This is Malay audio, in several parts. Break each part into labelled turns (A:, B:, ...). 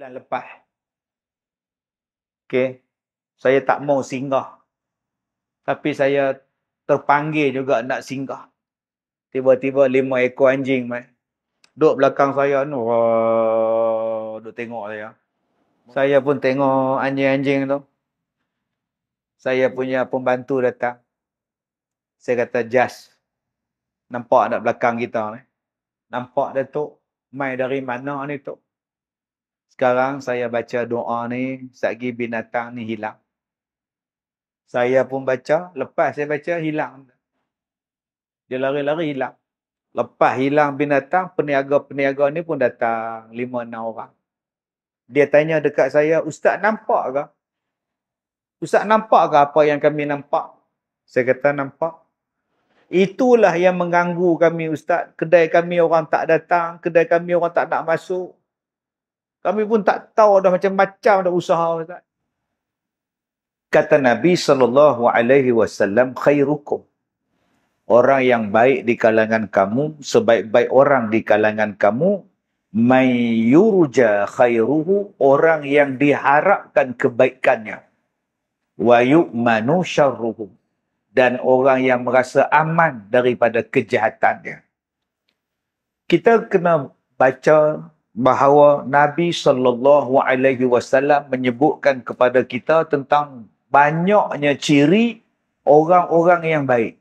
A: bulan lepas. Okey. Saya tak mau singgah. Tapi saya terpanggil juga nak singgah. Tiba-tiba lima ekor anjing mai. Duduk belakang saya ni. Duduk tengok saya. Saya pun tengok anjing-anjing tu. Saya punya pembantu datang. Saya kata, Jas. Nampak nak belakang kita ni. Nampak Datuk. Mai dari mana ni Tok? Sekarang saya baca doa ni, sagi binatang ni hilang. Saya pun baca, lepas saya baca hilang. Dia lari-lari hilang. Lepas hilang binatang, peniaga-peniaga ni pun datang lima enam orang. Dia tanya dekat saya, Ustaz nampak ke? Ustaz nampak ke apa yang kami nampak? Saya kata nampak. Itulah yang mengganggu kami Ustaz. Kedai kami orang tak datang, kedai kami orang tak nak masuk. Kami pun tak tahu dah macam-macam dah usaha Kata Nabi sallallahu alaihi wasallam khairukum. Orang yang baik di kalangan kamu, sebaik-baik orang di kalangan kamu, may khairuhu orang yang diharapkan kebaikannya. Wa yu'manu syarruhu dan orang yang merasa aman daripada kejahatannya. Kita kena baca bahawa Nabi sallallahu alaihi wasallam menyebutkan kepada kita tentang banyaknya ciri orang-orang yang baik.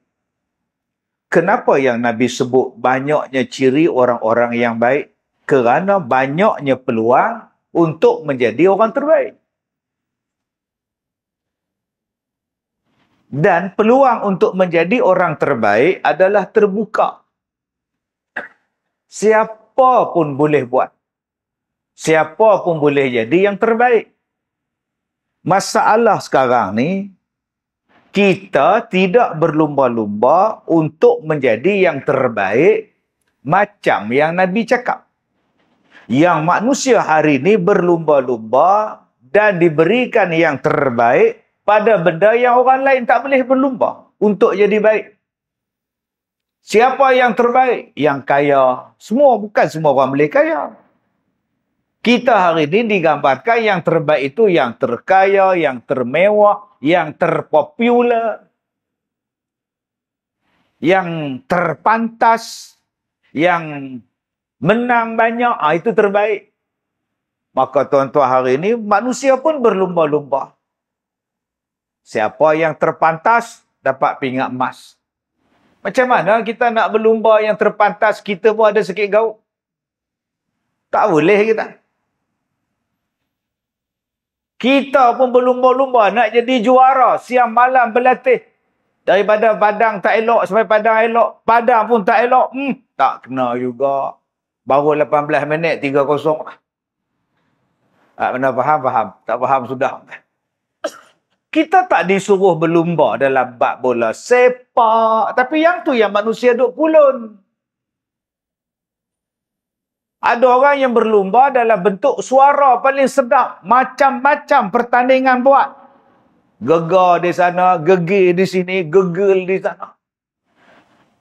A: Kenapa yang Nabi sebut banyaknya ciri orang-orang yang baik? Kerana banyaknya peluang untuk menjadi orang terbaik. Dan peluang untuk menjadi orang terbaik adalah terbuka. Siapa pun boleh buat. Siapa pun boleh jadi yang terbaik. Masalah sekarang ni, kita tidak berlumba-lumba untuk menjadi yang terbaik macam yang Nabi cakap. Yang manusia hari ini berlumba-lumba dan diberikan yang terbaik pada benda yang orang lain tak boleh berlumba untuk jadi baik. Siapa yang terbaik? Yang kaya. Semua, bukan semua orang boleh kaya. Kita hari ini digambarkan yang terbaik itu yang terkaya, yang termewah, yang terpopuler, yang terpantas, yang menang banyak, ah, itu terbaik. Maka tuan-tuan hari ini manusia pun berlumba-lumba. Siapa yang terpantas dapat pingat emas. Macam mana kita nak berlumba yang terpantas, kita pun ada sikit gaul. Tak boleh kita. Tak boleh kita. Kita pun berlumba-lumba nak jadi juara siang malam berlatih. Daripada padang tak elok sampai padang elok. Padang pun tak elok. Hmm, tak kena juga. Baru 18 minit 3-0. Tak mana faham, faham. Tak faham sudah. Kita tak disuruh berlumba dalam bak bola sepak. Tapi yang tu yang manusia duk kulun. Ada orang yang berlumba dalam bentuk suara paling sedap. Macam-macam pertandingan buat. Gegar di sana, gegir di sini, gegel di sana.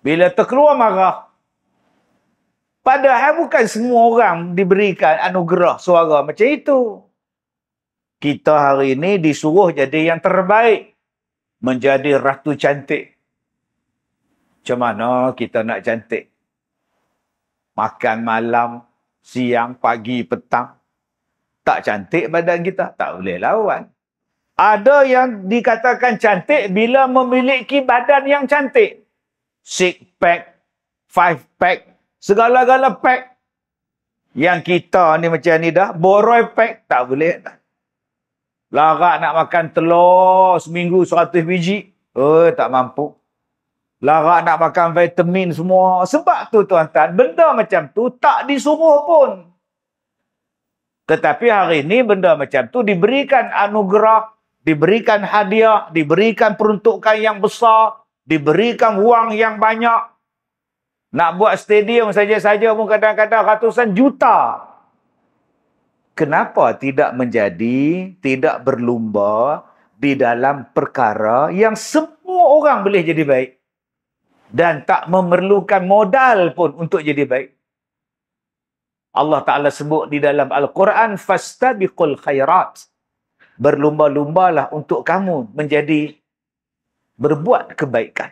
A: Bila terkeluar marah. Padahal bukan semua orang diberikan anugerah suara macam itu. Kita hari ini disuruh jadi yang terbaik. Menjadi ratu cantik. Macam mana kita nak cantik? Makan malam, siang, pagi, petang. Tak cantik badan kita, tak boleh lawan. Ada yang dikatakan cantik bila memiliki badan yang cantik. Six pack, five pack, segala-gala pack. Yang kita ni macam ni dah, boroi pack, tak boleh dah. Larak nak makan telur seminggu 100 biji. Oh, tak mampu larat nak makan vitamin semua. Sebab tu tuan-tuan, benda macam tu tak disuruh pun. Tetapi hari ini benda macam tu diberikan anugerah, diberikan hadiah, diberikan peruntukan yang besar, diberikan wang yang banyak. Nak buat stadium saja-saja pun kadang-kadang ratusan juta. Kenapa tidak menjadi, tidak berlumba di dalam perkara yang semua orang boleh jadi baik? dan tak memerlukan modal pun untuk jadi baik. Allah Ta'ala sebut di dalam Al-Quran, فَاسْتَبِقُوا khairat Berlumba-lumbalah untuk kamu menjadi berbuat kebaikan.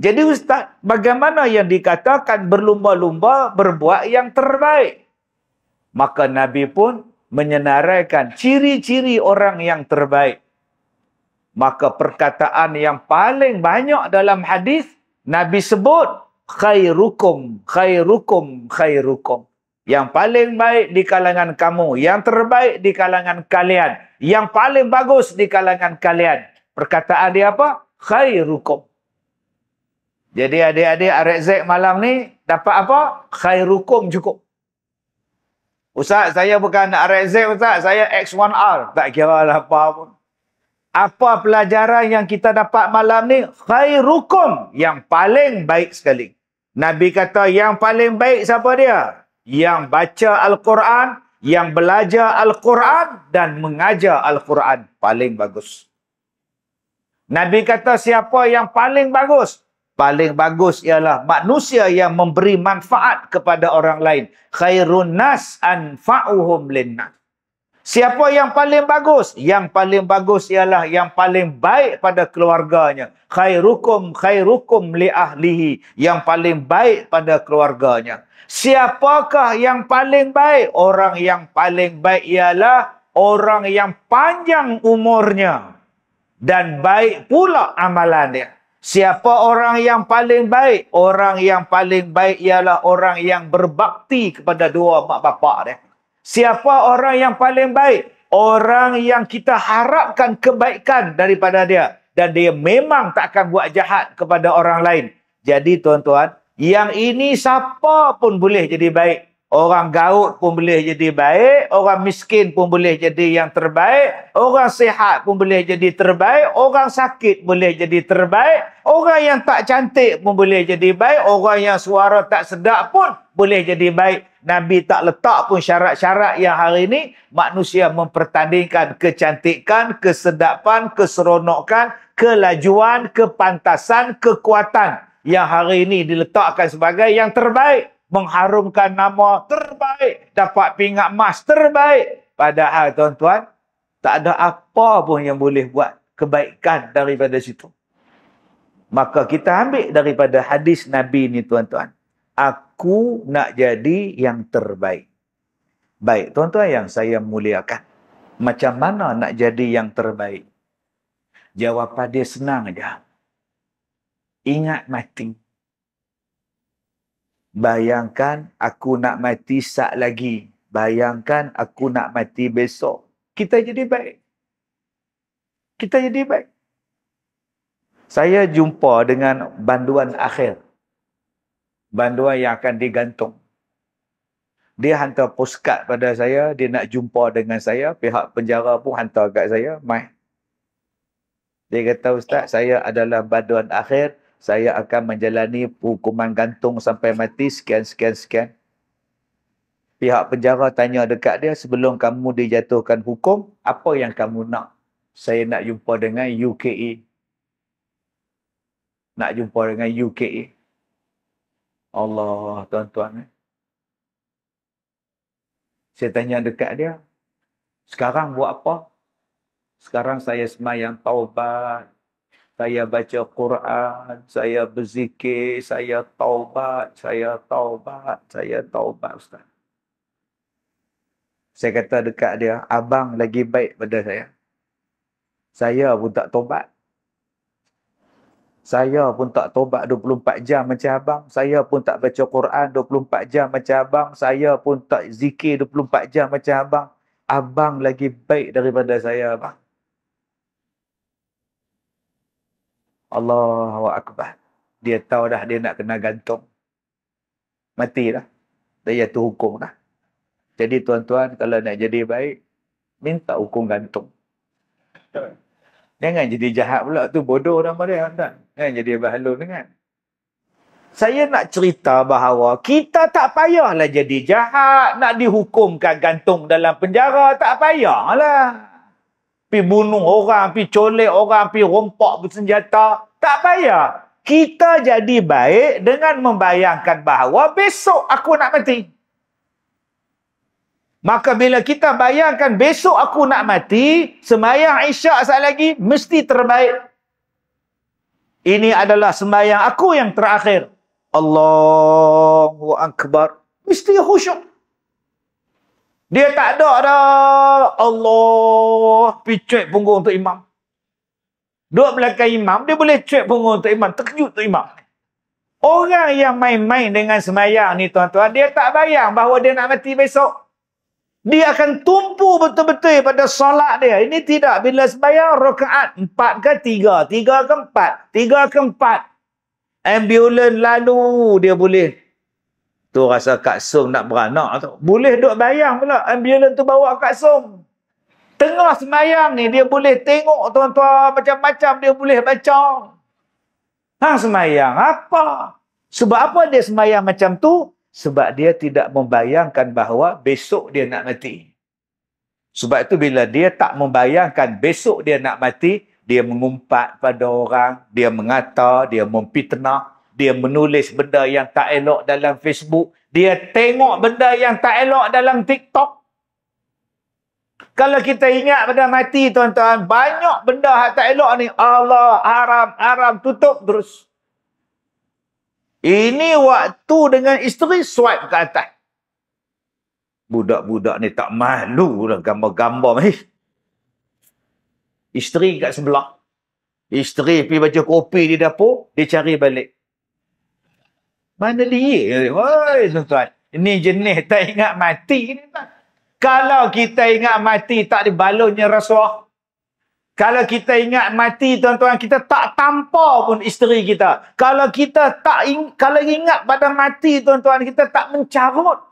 A: Jadi Ustaz, bagaimana yang dikatakan berlumba-lumba berbuat yang terbaik? Maka Nabi pun menyenaraikan ciri-ciri orang yang terbaik. Maka perkataan yang paling banyak dalam hadis Nabi sebut khairukum, khairukum, khairukum. Yang paling baik di kalangan kamu, yang terbaik di kalangan kalian, yang paling bagus di kalangan kalian. Perkataan dia apa? Khairukum. Jadi adik-adik Arek Zek malam ni dapat apa? Khairukum cukup. Ustaz, saya bukan Arek Zek Ustaz. Saya X1R. Tak kira lah apa pun apa pelajaran yang kita dapat malam ni khairukum yang paling baik sekali nabi kata yang paling baik siapa dia yang baca al-Quran yang belajar al-Quran dan mengajar al-Quran paling bagus nabi kata siapa yang paling bagus paling bagus ialah manusia yang memberi manfaat kepada orang lain khairun nas anfa'uhum linnas Siapa yang paling bagus? Yang paling bagus ialah yang paling baik pada keluarganya. Khairukum khairukum li ahlihi. Yang paling baik pada keluarganya. Siapakah yang paling baik? Orang yang paling baik ialah orang yang panjang umurnya. Dan baik pula amalannya. Siapa orang yang paling baik? Orang yang paling baik ialah orang yang berbakti kepada dua mak bapak dia. Siapa orang yang paling baik? Orang yang kita harapkan kebaikan daripada dia. Dan dia memang tak akan buat jahat kepada orang lain. Jadi tuan-tuan, yang ini siapa pun boleh jadi baik. Orang gaut pun boleh jadi baik. Orang miskin pun boleh jadi yang terbaik. Orang sihat pun boleh jadi terbaik. Orang sakit boleh jadi terbaik. Orang yang tak cantik pun boleh jadi baik. Orang yang suara tak sedap pun boleh jadi baik. Nabi tak letak pun syarat-syarat yang hari ini manusia mempertandingkan kecantikan, kesedapan, keseronokan, kelajuan, kepantasan, kekuatan yang hari ini diletakkan sebagai yang terbaik. Mengharumkan nama terbaik, dapat pingat emas terbaik. Padahal tuan-tuan, tak ada apa pun yang boleh buat kebaikan daripada situ. Maka kita ambil daripada hadis Nabi ni tuan-tuan. Aku aku nak jadi yang terbaik. Baik, tuan-tuan yang saya muliakan. Macam mana nak jadi yang terbaik? Jawapan dia senang aja. Ingat mati. Bayangkan aku nak mati sat lagi. Bayangkan aku nak mati besok. Kita jadi baik. Kita jadi baik. Saya jumpa dengan banduan akhir banduan yang akan digantung. Dia hantar poskat pada saya, dia nak jumpa dengan saya, pihak penjara pun hantar kat saya, mai. Dia kata, Ustaz, saya adalah baduan akhir, saya akan menjalani hukuman gantung sampai mati, sekian, sekian, sekian. Pihak penjara tanya dekat dia, sebelum kamu dijatuhkan hukum, apa yang kamu nak? Saya nak jumpa dengan UKE. Nak jumpa dengan UKE. Allah tuan-tuan. Eh. Saya tanya dekat dia. Sekarang buat apa? Sekarang saya semayang taubat. Saya baca Quran. Saya berzikir. Saya taubat. Saya taubat. Saya taubat Ustaz. Saya kata dekat dia. Abang lagi baik pada saya. Saya pun tak taubat saya pun tak tobat 24 jam macam abang. Saya pun tak baca Quran 24 jam macam abang. Saya pun tak zikir 24 jam macam abang. Abang lagi baik daripada saya abang. Allahu Akbar. Dia tahu dah dia nak kena gantung. mati Matilah. Dia tu hukum dah. Jadi tuan-tuan kalau nak jadi baik, minta hukum gantung. Tuan. Jangan jadi jahat pula tu bodoh nama dia tuan. Jangan jadi bahalul dengan. Saya nak cerita bahawa kita tak payahlah jadi jahat, nak dihukumkan gantung dalam penjara, tak payahlah. Pi bunuh orang, pi colek orang, pi rompak bersenjata, tak payah. Kita jadi baik dengan membayangkan bahawa besok aku nak mati. Maka bila kita bayangkan besok aku nak mati, semayang isyak saat lagi, mesti terbaik. Ini adalah semayang aku yang terakhir. Allahu Akbar. Mesti khusyuk. Dia tak ada dah. Allah. Picuik punggung untuk imam. Duduk belakang imam, dia boleh cuik punggung untuk imam. Terkejut untuk imam. Orang yang main-main dengan semayang ni tuan-tuan, dia tak bayang bahawa dia nak mati besok. Dia akan tumpu betul-betul pada solat dia. Ini tidak. Bila sembahyang, rokaat. Empat ke tiga. Tiga ke empat. Tiga ke empat. Ambulan lalu dia boleh. Tu rasa Kak Sung nak beranak tu. Boleh duduk bayang pula. Ambulan tu bawa Kak Sung. Tengah sembahyang ni dia boleh tengok tuan-tuan macam-macam dia boleh baca. Hang sembahyang apa? Sebab apa dia sembahyang macam tu? sebab dia tidak membayangkan bahawa besok dia nak mati. Sebab itu bila dia tak membayangkan besok dia nak mati, dia mengumpat pada orang, dia mengata, dia memfitnah, dia menulis benda yang tak elok dalam Facebook, dia tengok benda yang tak elok dalam TikTok. Kalau kita ingat pada mati tuan-tuan, banyak benda yang tak elok ni, Allah haram, haram, tutup terus. Ini waktu dengan isteri swipe ke atas. Budak-budak ni tak malu lah gambar-gambar. Eh. Isteri kat sebelah. Isteri pergi baca kopi di dapur, dia cari balik. Mana dia? Oi, tuan-tuan. Ini jenis tak ingat mati. Kalau kita ingat mati tak dibalunnya rasuah. Kalau kita ingat mati tuan-tuan, kita tak tampa pun isteri kita. Kalau kita tak ing- kalau ingat pada mati tuan-tuan, kita tak mencarut.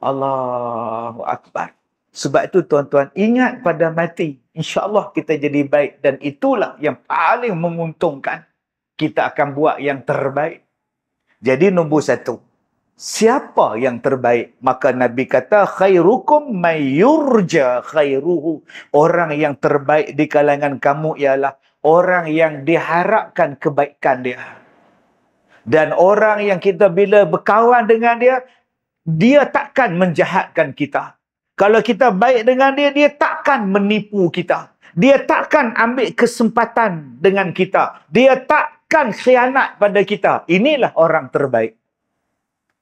A: Allahu Akbar. Sebab itu tuan-tuan, ingat pada mati. Insya Allah kita jadi baik. Dan itulah yang paling menguntungkan. Kita akan buat yang terbaik. Jadi nombor satu siapa yang terbaik maka nabi kata khairukum may yurja khairuhu orang yang terbaik di kalangan kamu ialah orang yang diharapkan kebaikan dia dan orang yang kita bila berkawan dengan dia dia takkan menjahatkan kita kalau kita baik dengan dia dia takkan menipu kita dia takkan ambil kesempatan dengan kita dia takkan khianat pada kita inilah orang terbaik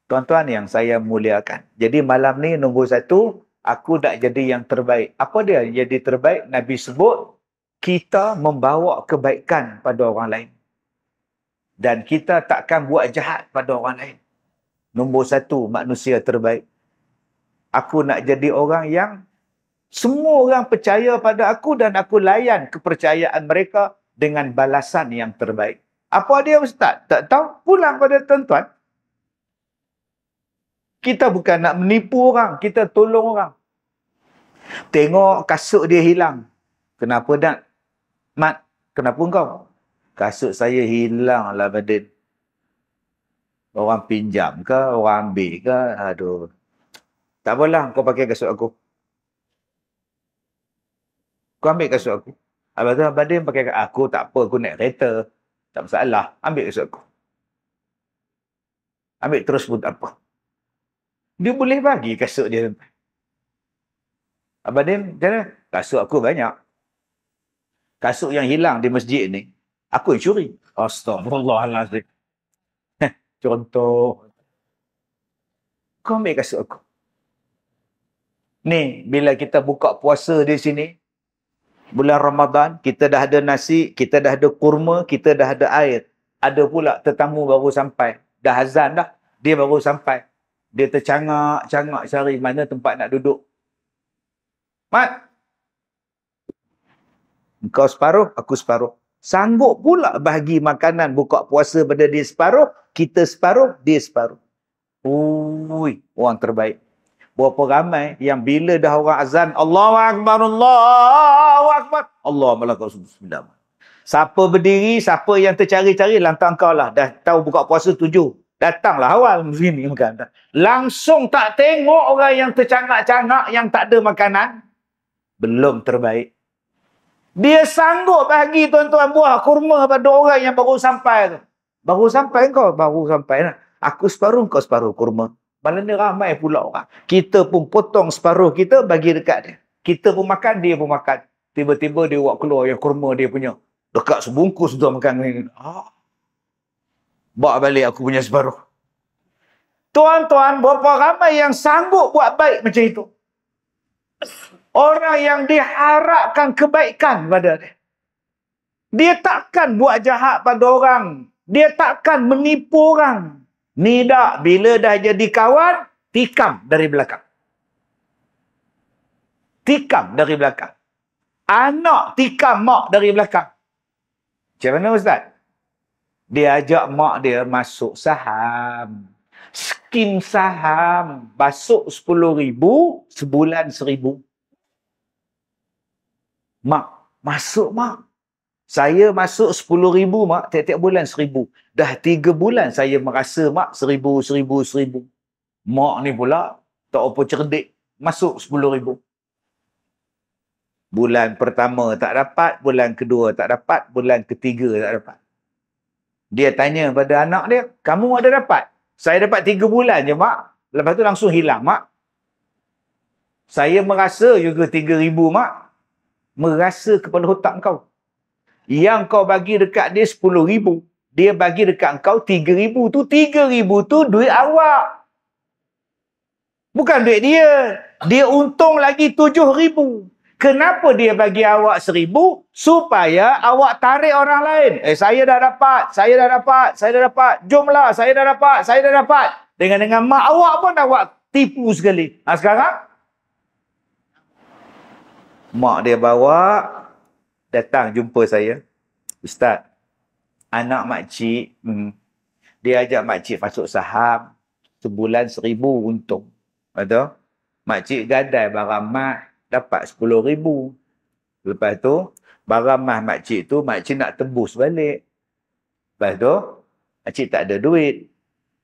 A: Tuan-tuan yang saya muliakan. Jadi malam ni nombor satu, aku nak jadi yang terbaik. Apa dia jadi terbaik? Nabi sebut, kita membawa kebaikan pada orang lain. Dan kita takkan buat jahat pada orang lain. Nombor satu, manusia terbaik. Aku nak jadi orang yang semua orang percaya pada aku dan aku layan kepercayaan mereka dengan balasan yang terbaik. Apa dia Ustaz? Tak tahu. Pulang pada tuan-tuan. Kita bukan nak menipu orang, kita tolong orang. Tengok kasut dia hilang. Kenapa nak? Mat, kenapa engkau? Kasut saya hilang lah badan. Orang pinjam ke, orang ambil ke, aduh. Tak apalah, kau pakai kasut aku. Kau ambil kasut aku. Abang tu badan pakai aku, tak apa, aku naik kereta. Tak masalah, ambil kasut aku. Ambil terus pun tak apa. Dia boleh bagi kasut dia. Abang Dim, macam Kasut aku banyak. Kasut yang hilang di masjid ni, aku yang curi. Astagfirullahaladzim. Contoh. Kau ambil kasut aku. Ni, bila kita buka puasa di sini, bulan Ramadan, kita dah ada nasi, kita dah ada kurma, kita dah ada air. Ada pula tetamu baru sampai. Dah azan dah, dia baru sampai. Dia tercangak-cangak cari mana tempat nak duduk. Mat. Kau separuh, aku separuh. Sanggup pula bagi makanan buka puasa pada dia separuh, kita separuh, dia separuh. Ui, orang terbaik. Berapa ramai yang bila dah orang azan, Allahu Akbar, Allahu Akbar. Allah malakau bismillah. Siapa berdiri, siapa yang tercari-cari, lantang kau lah. Dah tahu buka puasa tujuh datanglah awal sini makan. Langsung tak tengok orang yang tercangak-cangak yang tak ada makanan belum terbaik. Dia sanggup bagi tuan-tuan buah kurma pada orang yang baru sampai tu. Baru sampai kau, baru sampai nak. Aku separuh kau separuh kurma. Malah ni ramai pula orang. Kita pun potong separuh kita bagi dekat dia. Kita pun makan, dia pun makan. Tiba-tiba dia buat keluar yang kurma dia punya. Dekat sebungkus tu makan. Ah bawa balik aku punya separuh. Tuan-tuan, berapa ramai yang sanggup buat baik macam itu? Orang yang diharapkan kebaikan pada dia. Dia takkan buat jahat pada orang. Dia takkan menipu orang. Nidak bila dah jadi kawan, tikam dari belakang. Tikam dari belakang. Anak tikam mak dari belakang. Macam mana Ustaz? dia ajak mak dia masuk saham. Skim saham. Masuk RM10,000, sebulan RM1,000. Mak, masuk mak. Saya masuk RM10,000 mak, tiap-tiap bulan RM1,000. Dah tiga bulan saya merasa mak RM1,000, RM1,000, RM1,000. Mak ni pula, tak apa cerdik. Masuk RM10,000. Bulan pertama tak dapat, bulan kedua tak dapat, bulan ketiga tak dapat. Dia tanya pada anak dia, kamu ada dapat? Saya dapat tiga bulan je, mak. Lepas tu langsung hilang, mak. Saya merasa juga tiga ribu, mak. Merasa kepada otak kau. Yang kau bagi dekat dia sepuluh ribu. Dia bagi dekat kau tiga ribu tu. Tiga ribu tu duit awak. Bukan duit dia. Dia untung lagi tujuh ribu. Kenapa dia bagi awak seribu? Supaya awak tarik orang lain. Eh, saya dah dapat. Saya dah dapat. Saya dah dapat. Jomlah. Saya dah dapat. Saya dah dapat. Dengan dengan mak awak pun awak tipu sekali. Ha, sekarang? Mak dia bawa. Datang jumpa saya. Ustaz. Anak makcik. Hmm, dia ajak makcik masuk saham. Sebulan seribu untung. Ada Makcik gadai barang mak dapat sepuluh ribu. Lepas tu, barang mah makcik tu, makcik nak tembus balik. Lepas tu, makcik tak ada duit.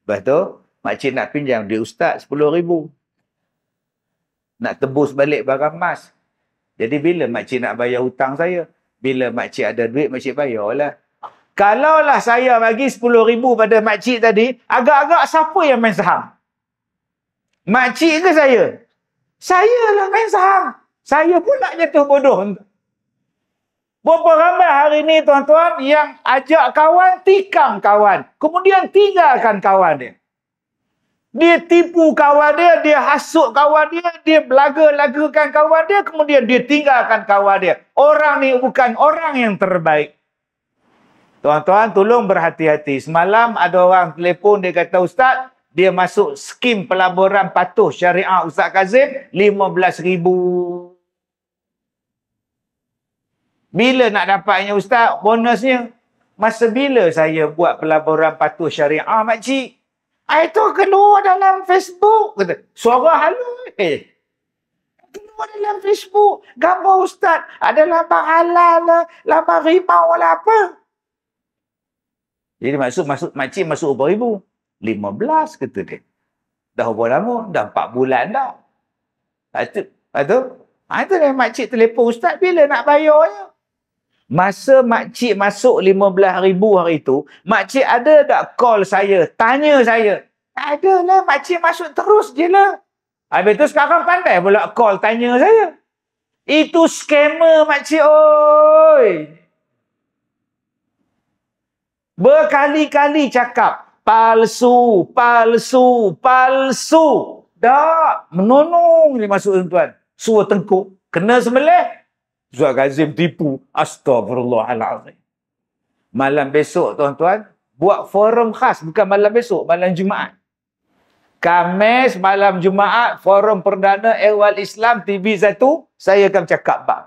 A: Lepas tu, makcik nak pinjam di ustaz sepuluh ribu. Nak tembus balik barang mas. Jadi bila makcik nak bayar hutang saya? Bila makcik ada duit, makcik bayarlah. Kalaulah saya bagi sepuluh ribu pada makcik tadi, agak-agak siapa yang main saham? Makcik ke saya? Saya lah main saham. Saya pula jatuh bodoh. Berapa ramai hari ini tuan-tuan yang ajak kawan, tikam kawan. Kemudian tinggalkan kawan dia. Dia tipu kawan dia, dia hasut kawan dia, dia belaga-lagakan kawan dia, kemudian dia tinggalkan kawan dia. Orang ni bukan orang yang terbaik. Tuan-tuan, tolong berhati-hati. Semalam ada orang telefon, dia kata, Ustaz, dia masuk skim pelaburan patuh syariah Ustaz Kazim, RM15,000. Bila nak dapatnya ustaz? Bonusnya. Masa bila saya buat pelaburan patuh syariah ah, makcik? Saya tu keluar dalam Facebook. Kata, Suara halus. Eh. Keluar dalam Facebook. Gambar ustaz. Ada lambang halal lah. Lambang rimau lah apa. Jadi masuk maksud makcik masuk berapa ribu? 15 kata dia. Dah berapa lama? Dah 4 bulan dah. Lepas tu, lepas tu, lepas ha, tu makcik telefon ustaz bila nak bayar Ya? Masa makcik masuk 15 ribu hari itu, makcik ada tak call saya, tanya saya? Tak ada lah, makcik masuk terus je lah. Habis tu sekarang pandai pula call tanya saya. Itu skema makcik, oi. Berkali-kali cakap, palsu, palsu, palsu. Tak, menonong dia masuk tuan-tuan. Suruh tengkuk, kena semelih, Zuhal Ghazim tipu. Astagfirullah Malam besok tuan-tuan, buat forum khas. Bukan malam besok, malam Jumaat. Kamis malam Jumaat, forum perdana Ewal Islam TV satu, saya akan cakap bang.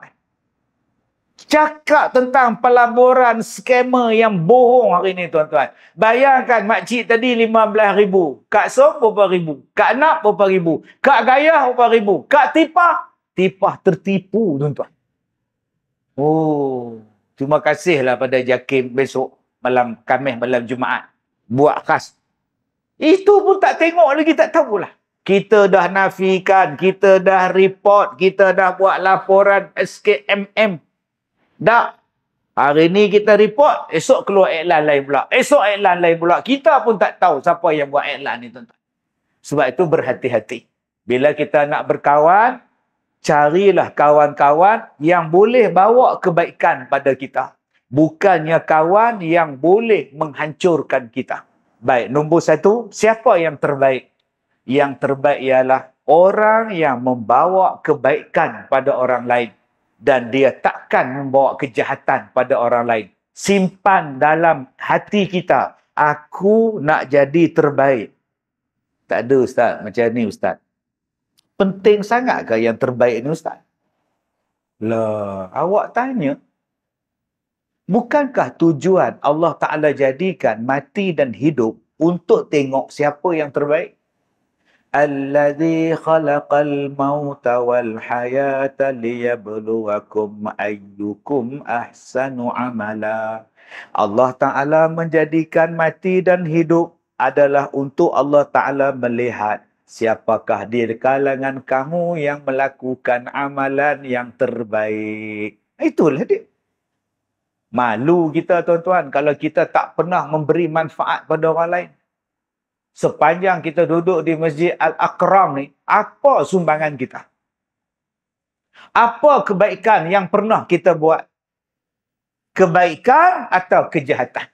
A: Cakap tentang pelaburan skema yang bohong hari ini tuan-tuan. Bayangkan makcik tadi RM15,000. Kak Song berapa ribu? Kak Nak berapa ribu? Kak Gaya berapa ribu? Kak Tipah? Tipah tertipu tuan-tuan. Oh, terima kasihlah pada Jakim besok malam Khamis malam Jumaat buat khas. Itu pun tak tengok lagi tak tahulah. Kita dah nafikan, kita dah report, kita dah buat laporan SKMM. Dah hari ni kita report, esok keluar iklan lain pula. Esok iklan lain pula. Kita pun tak tahu siapa yang buat iklan ni tuan-tuan. Sebab itu berhati-hati. Bila kita nak berkawan, carilah kawan-kawan yang boleh bawa kebaikan pada kita. Bukannya kawan yang boleh menghancurkan kita. Baik, nombor satu, siapa yang terbaik? Yang terbaik ialah orang yang membawa kebaikan pada orang lain. Dan dia takkan membawa kejahatan pada orang lain. Simpan dalam hati kita. Aku nak jadi terbaik. Tak ada Ustaz. Macam ni Ustaz penting sangat ke yang terbaik ni ustaz? Lah, awak tanya. Bukankah tujuan Allah Taala jadikan mati dan hidup untuk tengok siapa yang terbaik? Allazi khalaqal mauta wal hayata liyabluwakum ayyukum ahsanu amala. Allah Taala menjadikan mati dan hidup adalah untuk Allah Taala melihat Siapakah di kalangan kamu yang melakukan amalan yang terbaik? Itulah dia. Malu kita tuan-tuan kalau kita tak pernah memberi manfaat pada orang lain. Sepanjang kita duduk di Masjid Al-Aqram ni, apa sumbangan kita? Apa kebaikan yang pernah kita buat? Kebaikan atau kejahatan?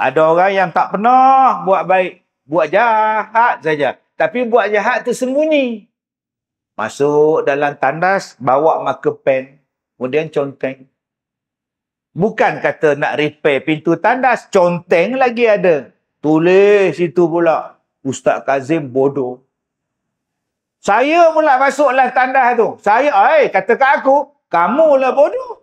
A: Ada orang yang tak pernah buat baik, buat jahat saja. Tapi buat jahat tersembunyi. Masuk dalam tandas, bawa marker pen, kemudian conteng. Bukan kata nak repair pintu tandas, conteng lagi ada. Tulis situ pula. Ustaz Kazim bodoh. Saya pula masuklah tandas tu. Saya, ay kata kat aku, lah bodoh.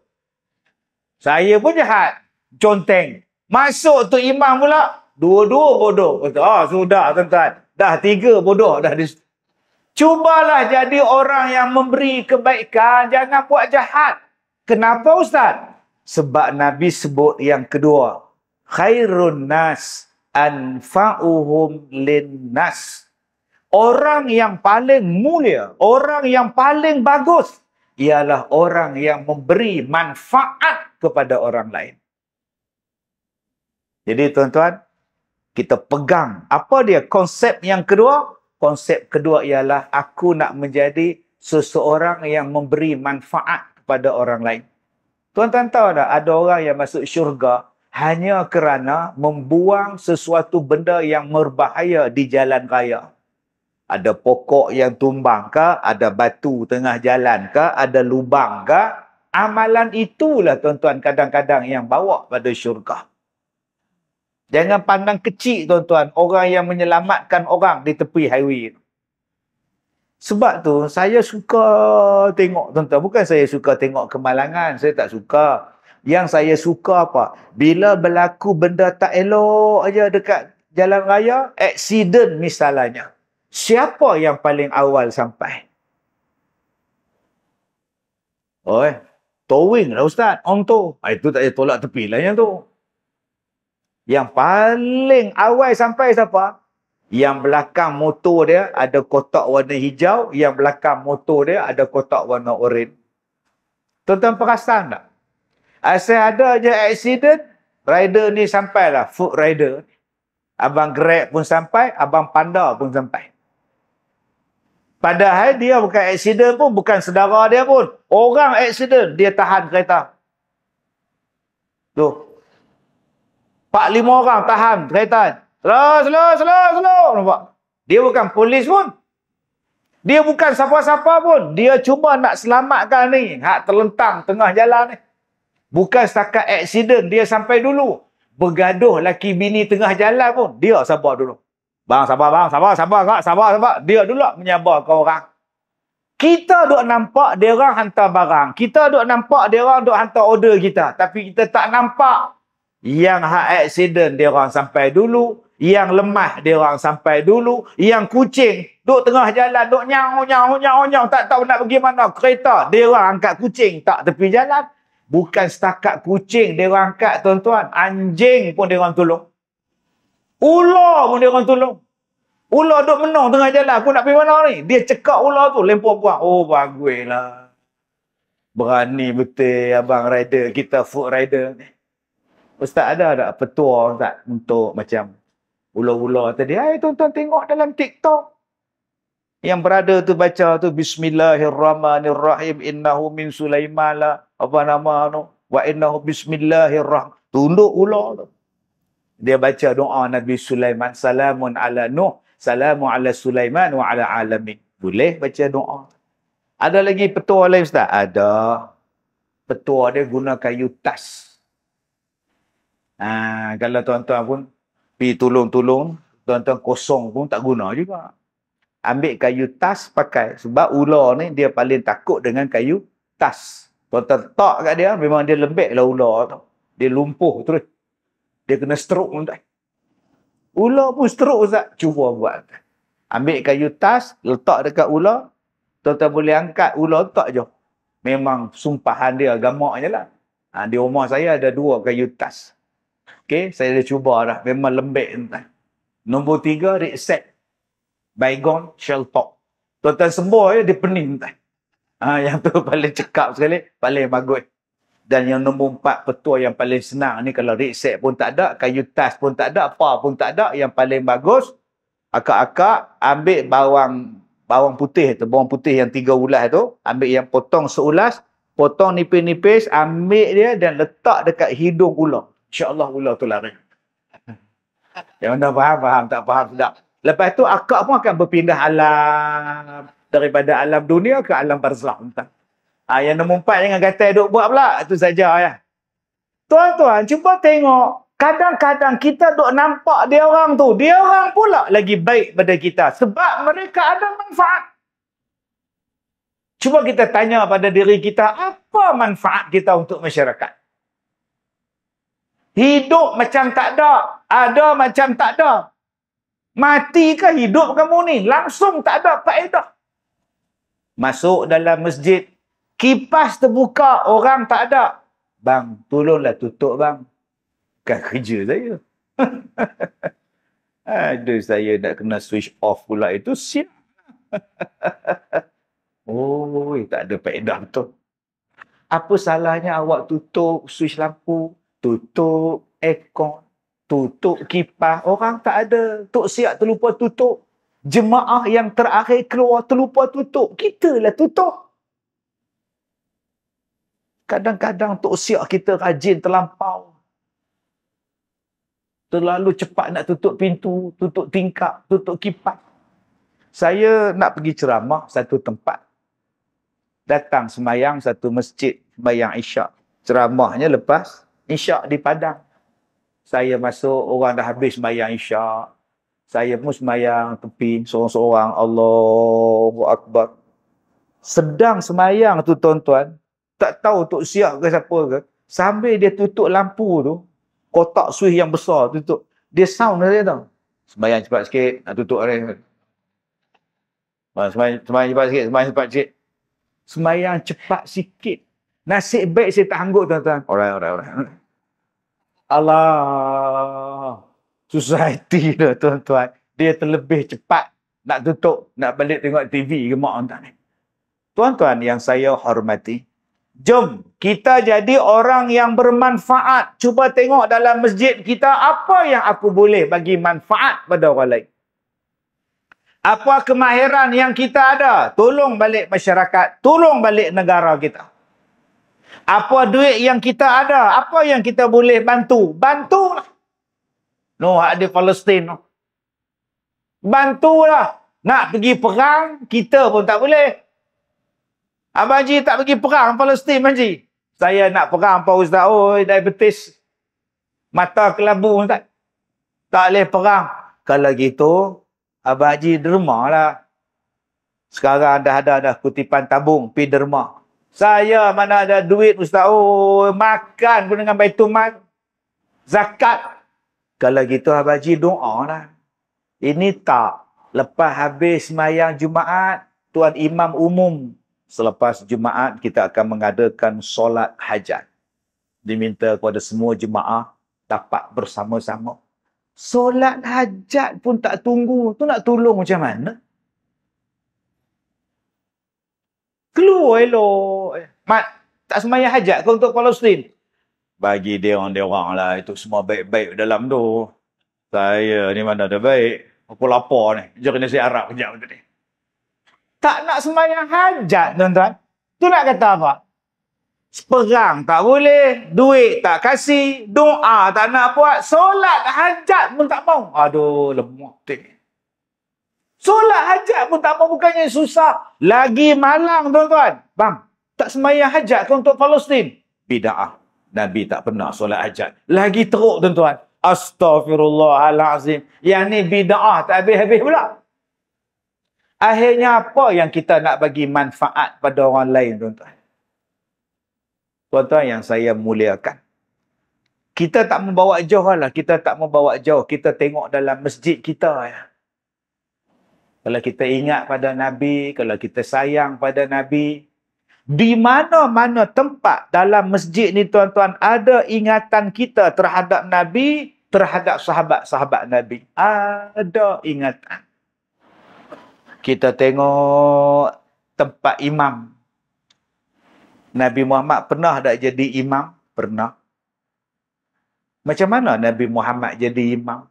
A: Saya pun jahat. Conteng. Masuk tu imam pula, Dua-dua bodoh. Oh, ah, sudah tuan-tuan. Dah tiga bodoh. Dah di... Cubalah jadi orang yang memberi kebaikan. Jangan buat jahat. Kenapa Ustaz? Sebab Nabi sebut yang kedua. Khairun nas anfa'uhum lin nas. Orang yang paling mulia, orang yang paling bagus ialah orang yang memberi manfaat kepada orang lain. Jadi tuan-tuan, kita pegang. Apa dia? Konsep yang kedua? Konsep kedua ialah aku nak menjadi seseorang yang memberi manfaat kepada orang lain. Tuan-tuan tahu tak ada orang yang masuk syurga hanya kerana membuang sesuatu benda yang berbahaya di jalan raya. Ada pokok yang tumbang ke, ada batu tengah jalan ke, ada lubang ke. Amalan itulah tuan-tuan kadang-kadang yang bawa pada syurga. Jangan pandang kecil tuan-tuan orang yang menyelamatkan orang di tepi highway. Sebab tu saya suka tengok tuan-tuan. Bukan saya suka tengok kemalangan. Saya tak suka. Yang saya suka apa? Bila berlaku benda tak elok aja dekat jalan raya, accident misalnya. Siapa yang paling awal sampai? Oh, eh. towing lah ustaz. On tow. Ah, itu tak payah tolak tepi lah yang tu. Yang paling awal sampai siapa? Yang belakang motor dia ada kotak warna hijau. Yang belakang motor dia ada kotak warna oranye. Tuan-tuan perasan tak? Asal ada je accident, rider ni sampailah. Food rider. Abang Greg pun sampai, Abang Panda pun sampai. Padahal dia bukan accident pun, bukan saudara dia pun. Orang accident, dia tahan kereta. Tu, Empat lima orang tahan syaitan. Slow, slow, slow, slow. Nampak? Dia bukan polis pun. Dia bukan siapa-siapa pun. Dia cuma nak selamatkan ni. Hak terlentang tengah jalan ni. Bukan setakat aksiden dia sampai dulu. Bergaduh laki bini tengah jalan pun. Dia sabar dulu. Bang, sabar, bang. Sabar, sabar, kak. Sabar, sabar. Dia dulu menyabar ke orang. Kita duk nampak dia orang hantar barang. Kita duk nampak dia orang duk hantar order kita. Tapi kita tak nampak yang hak accident dia orang sampai dulu. Yang lemah dia orang sampai dulu. Yang kucing duduk tengah jalan. Duduk nyau, nyau, nyau, nyau. Tak tahu nak pergi mana. Kereta dia orang angkat kucing. Tak tepi jalan. Bukan setakat kucing dia orang angkat tuan-tuan. Anjing pun dia orang tolong. Ular pun dia orang tolong. Ular duduk menung tengah jalan. Aku nak pergi mana ni? Dia cekak ular tu. Lempur buang. Oh, baguslah. Berani betul abang rider. Kita food rider ni. Ustaz ada tak petua tak untuk macam ula-ula tadi. Hai tuan-tuan tengok dalam TikTok. Yang berada tu baca tu Bismillahirrahmanirrahim innahu min Sulaiman lah. Apa nama tu? Wa innahu bismillahirrahmanirrahim. Tunduk ula tu. Dia baca doa Nabi Sulaiman. Salamun ala Nuh. Salamun ala Sulaiman wa ala alamin. Boleh baca doa. Ada lagi petua lain Ustaz? Ada. Petua dia guna kayu tas. Ha, kalau tuan-tuan pun pergi tolong-tolong, tuan-tuan kosong pun tak guna juga. Ambil kayu tas pakai. Sebab ular ni dia paling takut dengan kayu tas. Tuan-tuan tak kat dia, memang dia lembek lah ular tu. Dia lumpuh terus. Dia kena stroke pun tak. Ular pun stroke Ustaz. Cuba buat. Ambil kayu tas, letak dekat ular. Tuan-tuan boleh angkat ular tak je. Memang sumpahan dia gamak je lah. Ha, di rumah saya ada dua kayu tas. Okay, saya dah cuba dah. Memang lembek entah. Nombor tiga, reset. Bygone shall talk. Tuan-tuan sembuh ya, dia pening entah. Ha, yang tu paling cekap sekali, paling bagus. Dan yang nombor empat, petua yang paling senang ni kalau reset pun tak ada, kayu tas pun tak ada, apa pun tak ada, yang paling bagus, akak-akak ambil bawang bawang putih tu, bawang putih yang tiga ulas tu, ambil yang potong seulas, potong nipis-nipis, ambil dia dan letak dekat hidung ular. InsyaAllah ular tu lari. Yang mana faham, faham. Tak faham, sedap. Lepas tu akak pun akan berpindah alam daripada alam dunia ke alam barzah. Entah. Ha, yang nombor empat jangan kata duk buat pula. Itu saja ya. Tuan-tuan, cuba tengok. Kadang-kadang kita duk nampak dia orang tu. Dia orang pula lagi baik pada kita. Sebab mereka ada manfaat. Cuba kita tanya pada diri kita, apa manfaat kita untuk masyarakat? Hidup macam tak ada. Ada macam tak ada. Mati ke hidup kamu ni? Langsung tak ada faedah. Masuk dalam masjid. Kipas terbuka. Orang tak ada. Bang, tolonglah tutup bang. Bukan kerja saya. Aduh, saya nak kena switch off pula itu. Siap. oh, tak ada faedah betul. Apa salahnya awak tutup switch lampu? tutup ekor, tutup kipas, orang tak ada. Tok siap terlupa tutup. Jemaah yang terakhir keluar terlupa tutup. Kita lah tutup. Kadang-kadang tok siap kita rajin terlampau. Terlalu cepat nak tutup pintu, tutup tingkap, tutup kipas. Saya nak pergi ceramah satu tempat. Datang semayang satu masjid semayang isyak. Ceramahnya lepas Isyak di Padang. Saya masuk, orang dah habis sembahyang Isyak. Saya pun sembahyang tepi, seorang-seorang. Allahu Akbar. Sedang sembahyang tu tuan-tuan, tak tahu untuk siap ke siapa ke, sambil dia tutup lampu tu, kotak suih yang besar tutup, dia sound dia tau. Sembahyang cepat sikit, nak tutup hari Sembahyang, sembahyang cepat sikit, sembahyang cepat sikit. Sembahyang cepat sikit. Nasib baik saya tak hanggup tuan-tuan. Alright, alright, alright. Allah. Society dia tuan-tuan. Dia terlebih cepat nak tutup, nak balik tengok TV ke mak tuan ni. Tuan-tuan yang saya hormati, jom kita jadi orang yang bermanfaat. Cuba tengok dalam masjid kita apa yang aku boleh bagi manfaat pada orang lain. Apa kemahiran yang kita ada? Tolong balik masyarakat, tolong balik negara kita apa duit yang kita ada, apa yang kita boleh bantu, bantulah. No, di Palestin. No. Bantulah. Nak pergi perang, kita pun tak boleh. Abang Haji tak pergi perang Palestin, Abang Haji. Saya nak perang Pak Ustaz. Oh, diabetes. Mata kelabu, tak, Tak boleh perang. Kalau gitu, Abang Haji derma lah. Sekarang dah ada dah kutipan tabung, pi derma. Saya mana ada duit Ustaz. Oh, makan pun dengan baitul mal. Zakat. Kalau gitu Abah Haji doa lah. Ini tak. Lepas habis semayang Jumaat, Tuan Imam Umum. Selepas Jumaat, kita akan mengadakan solat hajat. Diminta kepada semua jemaah dapat bersama-sama. Solat hajat pun tak tunggu. Tu nak tolong macam mana? Keluar elok. Eh, Mat, tak semayang hajat ke untuk Palestin? Bagi dia orang dia orang lah. Itu semua baik-baik dalam tu. Saya ni mana ada baik. Aku lapar ni. Jom kena si Arab kejap macam ni. Tak nak semayang hajat, tuan-tuan. Tu nak kata apa? Perang tak boleh. Duit tak kasih. Doa tak nak buat. Solat hajat pun tak mau. Aduh, lemot. Tengok. Solat hajat pun tak apa bukannya susah. Lagi malang tuan-tuan. Bang, tak semayang hajat ke untuk Palestin? bid'ah Bida'ah. Nabi tak pernah solat hajat. Lagi teruk tuan-tuan. Astaghfirullahalazim. Yang ni bida'ah tak habis-habis pula. Akhirnya apa yang kita nak bagi manfaat pada orang lain tuan-tuan? Tuan-tuan yang saya muliakan. Kita tak membawa jauh lah. Kita tak membawa jauh. Kita tengok dalam masjid kita. Ya kalau kita ingat pada Nabi, kalau kita sayang pada Nabi, di mana-mana tempat dalam masjid ni tuan-tuan ada ingatan kita terhadap Nabi, terhadap sahabat-sahabat Nabi. Ada ingatan. Kita tengok tempat imam. Nabi Muhammad pernah tak jadi imam? Pernah. Macam mana Nabi Muhammad jadi imam?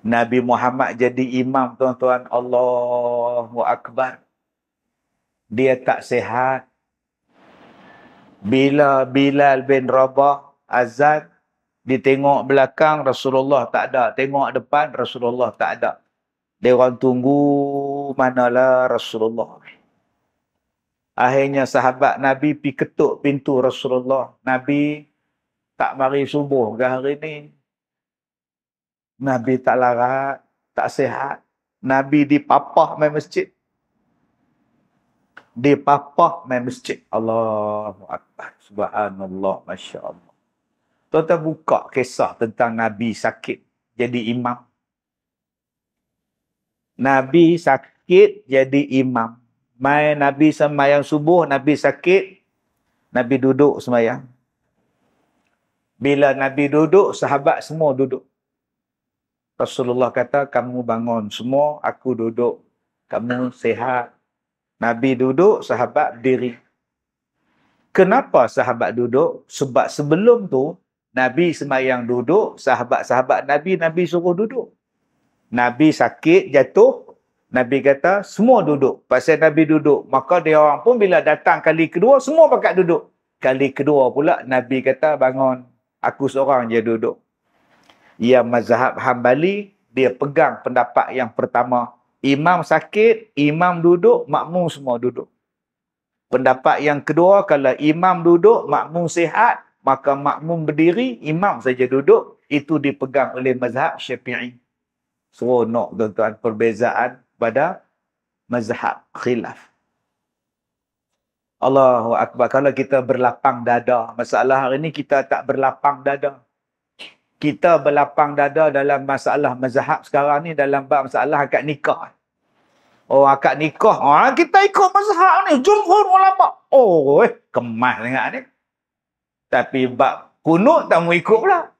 A: Nabi Muhammad jadi imam tuan-tuan Allahu akbar. Dia tak sihat. Bila Bilal bin Rabah Azad ditengok belakang Rasulullah tak ada, tengok depan Rasulullah tak ada. Dia orang tunggu manalah Rasulullah. Akhirnya sahabat Nabi pergi ketuk pintu Rasulullah. Nabi tak mari subuh ke hari ini. Nabi tak larat, tak sehat. Nabi dipapah main masjid. Dipapah main masjid. Allahu Akbar. Subhanallah. Masya Allah. Tuan-tuan buka kisah tentang Nabi sakit jadi imam. Nabi sakit jadi imam. Mai Nabi semayang subuh, Nabi sakit. Nabi duduk semayang. Bila Nabi duduk, sahabat semua duduk. Rasulullah kata, kamu bangun semua, aku duduk. Kamu sehat. Nabi duduk, sahabat berdiri. Kenapa sahabat duduk? Sebab sebelum tu, Nabi semayang duduk, sahabat-sahabat Nabi, Nabi suruh duduk. Nabi sakit, jatuh. Nabi kata, semua duduk. Pasal Nabi duduk, maka dia orang pun bila datang kali kedua, semua pakat duduk. Kali kedua pula, Nabi kata, bangun. Aku seorang je duduk yang mazhab Hambali dia pegang pendapat yang pertama imam sakit imam duduk makmum semua duduk pendapat yang kedua kalau imam duduk makmum sihat maka makmum berdiri imam saja duduk itu dipegang oleh mazhab Syafi'i seronok tuan-tuan perbezaan pada mazhab khilaf Allahu akbar kalau kita berlapang dada masalah hari ini kita tak berlapang dada kita berlapang dada dalam masalah mazhab sekarang ni dalam bab masalah akad nikah. Oh akad nikah. Ha, kita ikut mazhab ni jumhur ulama. Oh eh kemas sangat ni. Tapi bab kunut tak mau ikut pula.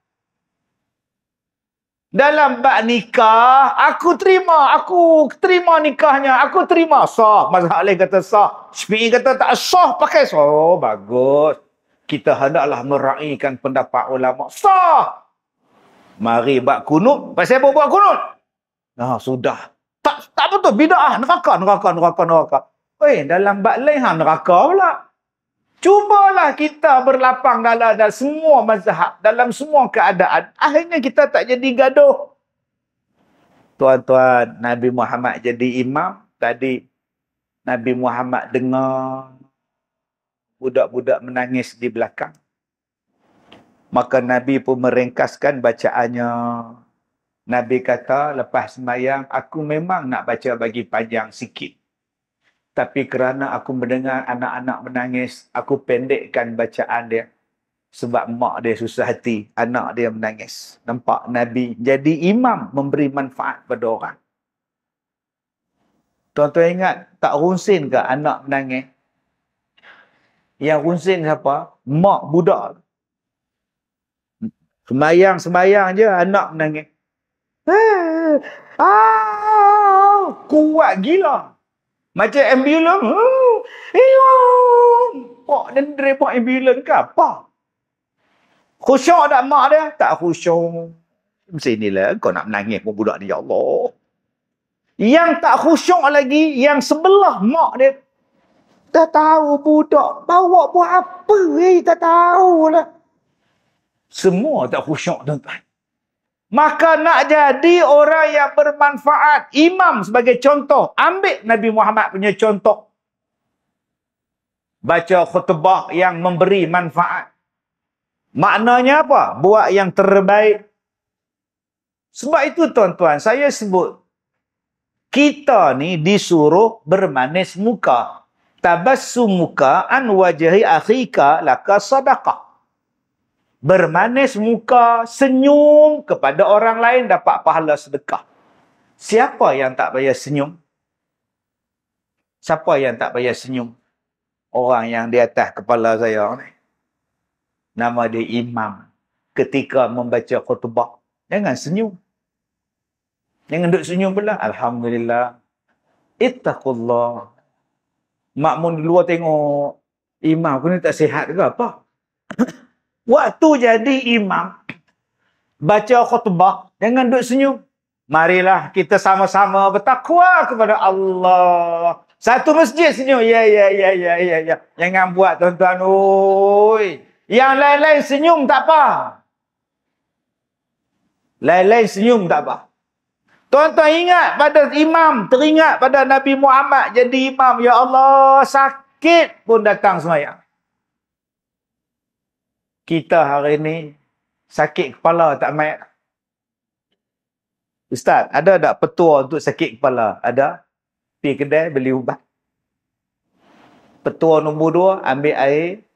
A: Dalam bab nikah, aku terima. Aku terima nikahnya. Aku terima. Sah. Mazhab Ali kata sah. Syafi'i kata tak sah. Pakai sah. Oh, bagus. Kita hendaklah meraihkan pendapat ulama. Sah mari buat kunut. Pasal apa buat kunut? Nah, sudah. Tak tak betul bidah ah, neraka neraka neraka neraka. Oi, eh, dalam bab lain hang ah, neraka pula. Cubalah kita berlapang dada dalam semua mazhab, dalam semua keadaan. Akhirnya kita tak jadi gaduh. Tuan-tuan, Nabi Muhammad jadi imam. Tadi Nabi Muhammad dengar budak-budak menangis di belakang. Maka Nabi pun meringkaskan bacaannya. Nabi kata, lepas semayang, aku memang nak baca bagi panjang sikit. Tapi kerana aku mendengar anak-anak menangis, aku pendekkan bacaan dia. Sebab mak dia susah hati, anak dia menangis. Nampak Nabi jadi imam memberi manfaat pada orang. Tuan-tuan ingat tak runsin ke anak menangis? Yang runsin siapa? Mak budak. Semayang-semayang je anak menangis. Eh, ah, kuat gila. Macam ambulan. Hmm, Pak dan drepa ambulan ke apa? Khusyuk tak mak dia? Tak khusyuk. Mesti inilah kau nak menangis pun budak ni. Ya Allah. Yang tak khusyuk lagi, yang sebelah mak dia. Tak tahu budak bawa buat apa. Eh, tak tahu lah semua tak khusyuk tuan-tuan. Maka nak jadi orang yang bermanfaat. Imam sebagai contoh. Ambil Nabi Muhammad punya contoh. Baca khutbah yang memberi manfaat. Maknanya apa? Buat yang terbaik. Sebab itu tuan-tuan, saya sebut. Kita ni disuruh bermanis muka. Tabassum muka an wajahi akhika laka sadaqah bermanis muka, senyum kepada orang lain dapat pahala sedekah. Siapa yang tak payah senyum? Siapa yang tak payah senyum? Orang yang di atas kepala saya ni. Nama dia imam. Ketika membaca khutbah. Jangan senyum. Jangan duduk senyum pula. Alhamdulillah. Ittaqullah. Makmun di luar tengok. Imam aku ni tak sihat ke apa? Waktu jadi imam, baca khutbah dengan duduk senyum. Marilah kita sama-sama bertakwa kepada Allah. Satu masjid senyum. Ya, ya, ya, ya, ya, ya. Jangan buat tuan-tuan. Oi. Yang lain-lain senyum tak apa. Lain-lain senyum tak apa. Tuan-tuan ingat pada imam. Teringat pada Nabi Muhammad jadi imam. Ya Allah, sakit pun datang semayang kita hari ni sakit kepala tak mai. Ustaz, ada tak petua untuk sakit kepala? Ada. Pergi kedai beli ubat. Petua nombor dua, ambil air.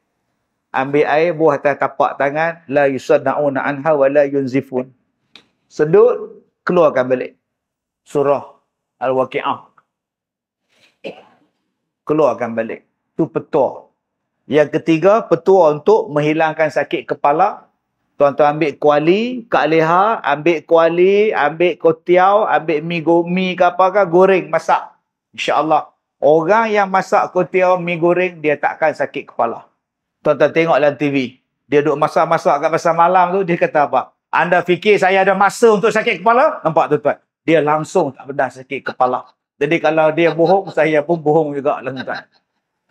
A: Ambil air buah atas tapak tangan. La yusadna'una anha wa la yunzifun. Sedut, keluarkan balik. Surah Al-Waqi'ah. Keluarkan balik. Tu petua. Yang ketiga, petua untuk menghilangkan sakit kepala. Tuan-tuan ambil kuali, kak leha, ambil kuali, ambil kotiau, ambil mi gomi ke apa ke, goreng, masak. InsyaAllah. Orang yang masak kotiau, mi goreng, dia takkan sakit kepala. Tuan-tuan tengok dalam TV. Dia duduk masak-masak kat pasar malam tu, dia kata apa? Anda fikir saya ada masa untuk sakit kepala? Nampak tu tuan? Dia langsung tak pernah sakit kepala. Jadi kalau dia bohong, saya pun bohong juga. tuan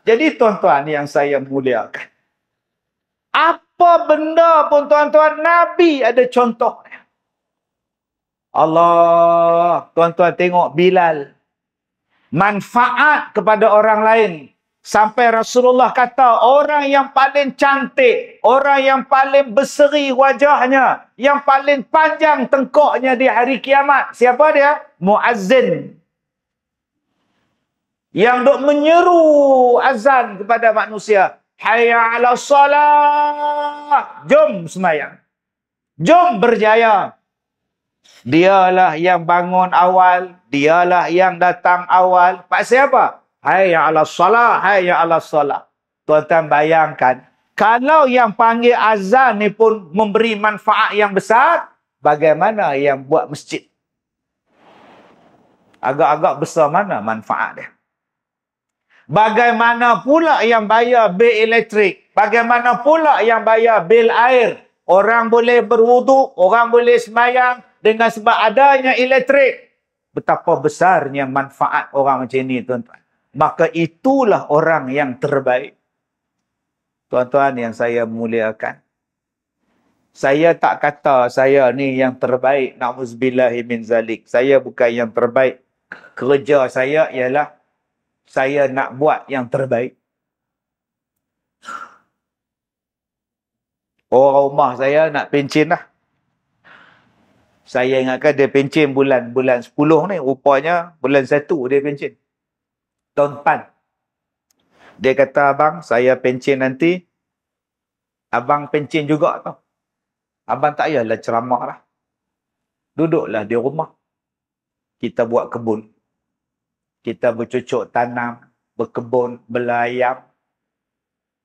A: jadi tuan-tuan yang saya muliakan. Apa benda pun tuan-tuan Nabi ada contohnya. Allah, tuan-tuan tengok Bilal. Manfaat kepada orang lain. Sampai Rasulullah kata, orang yang paling cantik, orang yang paling berseri wajahnya, yang paling panjang tengkoknya di hari kiamat. Siapa dia? Muazzin yang dok menyeru azan kepada manusia hayya ala salat jom semayang jom berjaya dialah yang bangun awal dialah yang datang awal pak siapa hayya ala salat hayya ala salat tuan-tuan bayangkan kalau yang panggil azan ni pun memberi manfaat yang besar bagaimana yang buat masjid agak-agak besar mana manfaat dia Bagaimana pula yang bayar bil elektrik? Bagaimana pula yang bayar bil air? Orang boleh berwuduk, orang boleh semayang dengan sebab adanya elektrik. Betapa besarnya manfaat orang macam ini tuan-tuan. Maka itulah orang yang terbaik. Tuan-tuan yang saya muliakan. Saya tak kata saya ni yang terbaik. Na'udzubillahimin zalik. Saya bukan yang terbaik. Kerja saya ialah saya nak buat yang terbaik. Orang rumah saya nak pencin lah. Saya ingatkan dia pencin bulan bulan 10 ni. Rupanya bulan 1 dia pencin. Tahun depan. Dia kata, abang, saya pencin nanti. Abang pencin juga tau. Abang tak payahlah ceramah lah. Duduklah di rumah. Kita buat kebun kita bercocok tanam, berkebun, belayam,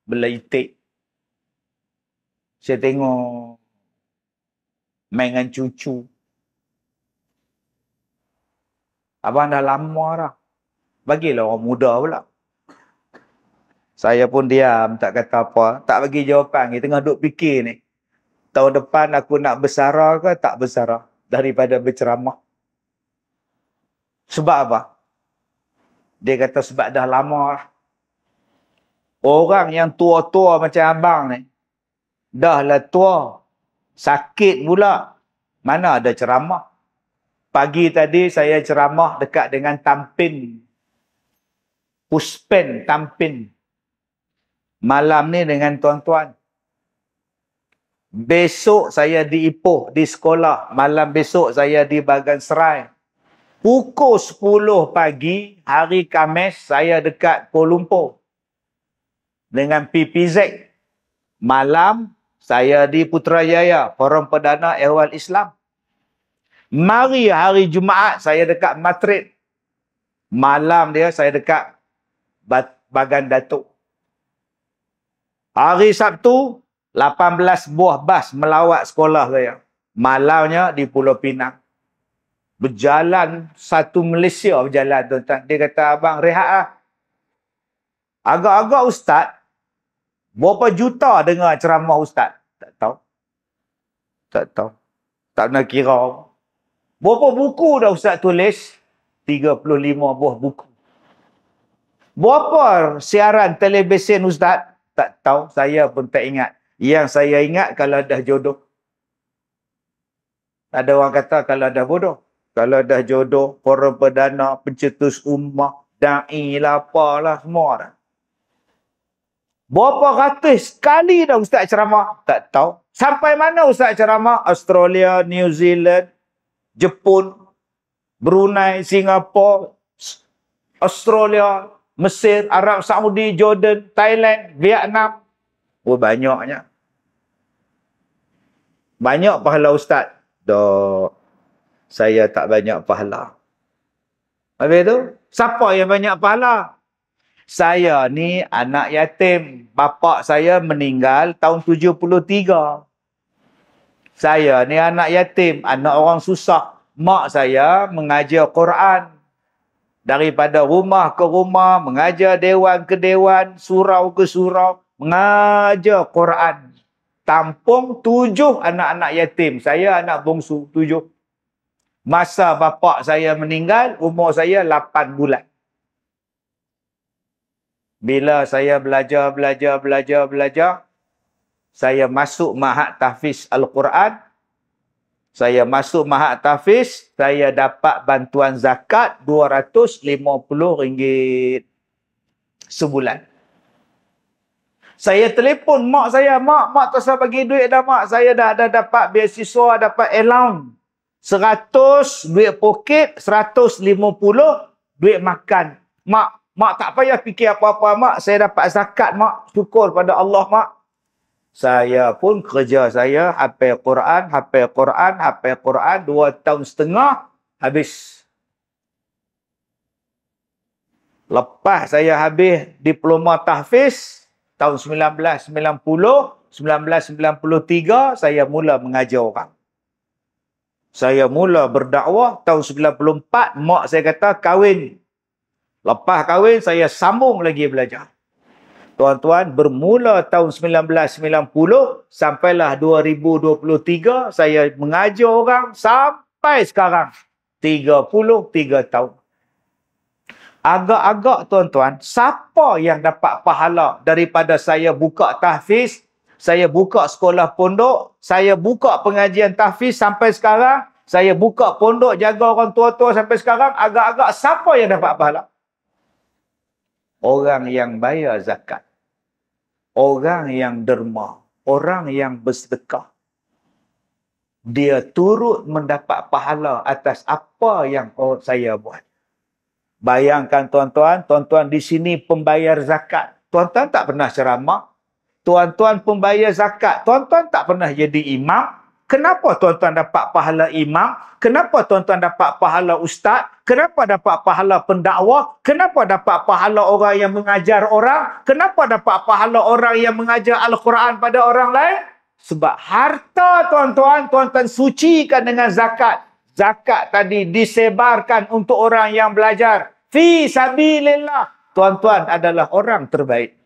A: belaitik. Saya tengok main dengan cucu. Abang dah lama dah. Bagilah orang muda pula. Saya pun diam, tak kata apa. Tak bagi jawapan ni, tengah duduk fikir ni. Tahun depan aku nak bersara ke tak bersara daripada berceramah. Sebab apa? Dia kata sebab dah lama lah. Orang yang tua-tua macam abang ni. Dah lah tua. Sakit pula. Mana ada ceramah. Pagi tadi saya ceramah dekat dengan Tampin. Puspen Tampin. Malam ni dengan tuan-tuan. Besok saya di Ipoh, di sekolah. Malam besok saya di Bagan Serai. Pukul 10 pagi hari Kamis saya dekat Kuala Lumpur dengan PPZ. Malam saya di Putrajaya, Forum Perdana Ehwal Islam. Mari hari Jumaat saya dekat Madrid. Malam dia saya dekat Bagan Datuk. Hari Sabtu, 18 buah bas melawat sekolah saya. Malamnya di Pulau Pinang berjalan satu Malaysia berjalan tuan-tuan. Dia kata, abang rehat lah. Agak-agak ustaz, berapa juta dengar ceramah ustaz? Tak tahu. Tak tahu. Tak nak kira. Berapa buku dah ustaz tulis? 35 buah buku. Berapa siaran televisyen ustaz? Tak tahu. Saya pun tak ingat. Yang saya ingat kalau dah jodoh. Ada orang kata kalau dah bodoh. Kalau dah jodoh, forum perdana, pencetus ummah, da'i lah, apalah semua dah. Berapa ratus sekali dah Ustaz ceramah? Tak tahu. Sampai mana Ustaz ceramah? Australia, New Zealand, Jepun, Brunei, Singapura, Australia, Mesir, Arab Saudi, Jordan, Thailand, Vietnam. Oh, banyaknya. Banyak pahala Ustaz. Dok saya tak banyak pahala. Habis tu, siapa yang banyak pahala? Saya ni anak yatim. Bapak saya meninggal tahun 73. Saya ni anak yatim, anak orang susah. Mak saya mengajar Quran. Daripada rumah ke rumah, mengajar dewan ke dewan, surau ke surau. Mengajar Quran. Tampung tujuh anak-anak yatim. Saya anak bongsu, tujuh. Masa bapak saya meninggal, umur saya 8 bulan. Bila saya belajar, belajar, belajar, belajar, saya masuk Mahat Tahfiz Al-Quran, saya masuk Mahat Tahfiz, saya dapat bantuan zakat RM250 sebulan. Saya telefon mak saya, mak, mak tak usah bagi duit dah mak. Saya dah ada dapat beasiswa, dapat allowance. 100 duit poket, 150 duit makan. Mak, mak tak payah fikir apa-apa mak. Saya dapat zakat mak. Syukur pada Allah mak. Saya pun kerja saya hafal Quran, hafal Quran, hafal Quran. Dua tahun setengah habis. Lepas saya habis diploma tahfiz tahun 1990, 1993 saya mula mengajar orang saya mula berdakwah tahun 94 mak saya kata kahwin lepas kahwin saya sambung lagi belajar tuan-tuan bermula tahun 1990 sampailah 2023 saya mengajar orang sampai sekarang 33 tahun agak-agak tuan-tuan siapa yang dapat pahala daripada saya buka tahfiz saya buka sekolah pondok, saya buka pengajian tahfiz sampai sekarang, saya buka pondok jaga orang tua-tua sampai sekarang, agak-agak siapa yang dapat pahala? Orang yang bayar zakat. Orang yang derma. Orang yang bersedekah. Dia turut mendapat pahala atas apa yang oh, saya buat. Bayangkan tuan-tuan, tuan-tuan di sini pembayar zakat. Tuan-tuan tak pernah ceramah, tuan-tuan pembayar zakat, tuan-tuan tak pernah jadi imam. Kenapa tuan-tuan dapat pahala imam? Kenapa tuan-tuan dapat pahala ustaz? Kenapa dapat pahala pendakwa? Kenapa dapat pahala orang yang mengajar orang? Kenapa dapat pahala orang yang mengajar Al-Quran pada orang lain? Sebab harta tuan-tuan, tuan-tuan sucikan dengan zakat. Zakat tadi disebarkan untuk orang yang belajar. Fi sabilillah. Tuan-tuan adalah orang terbaik.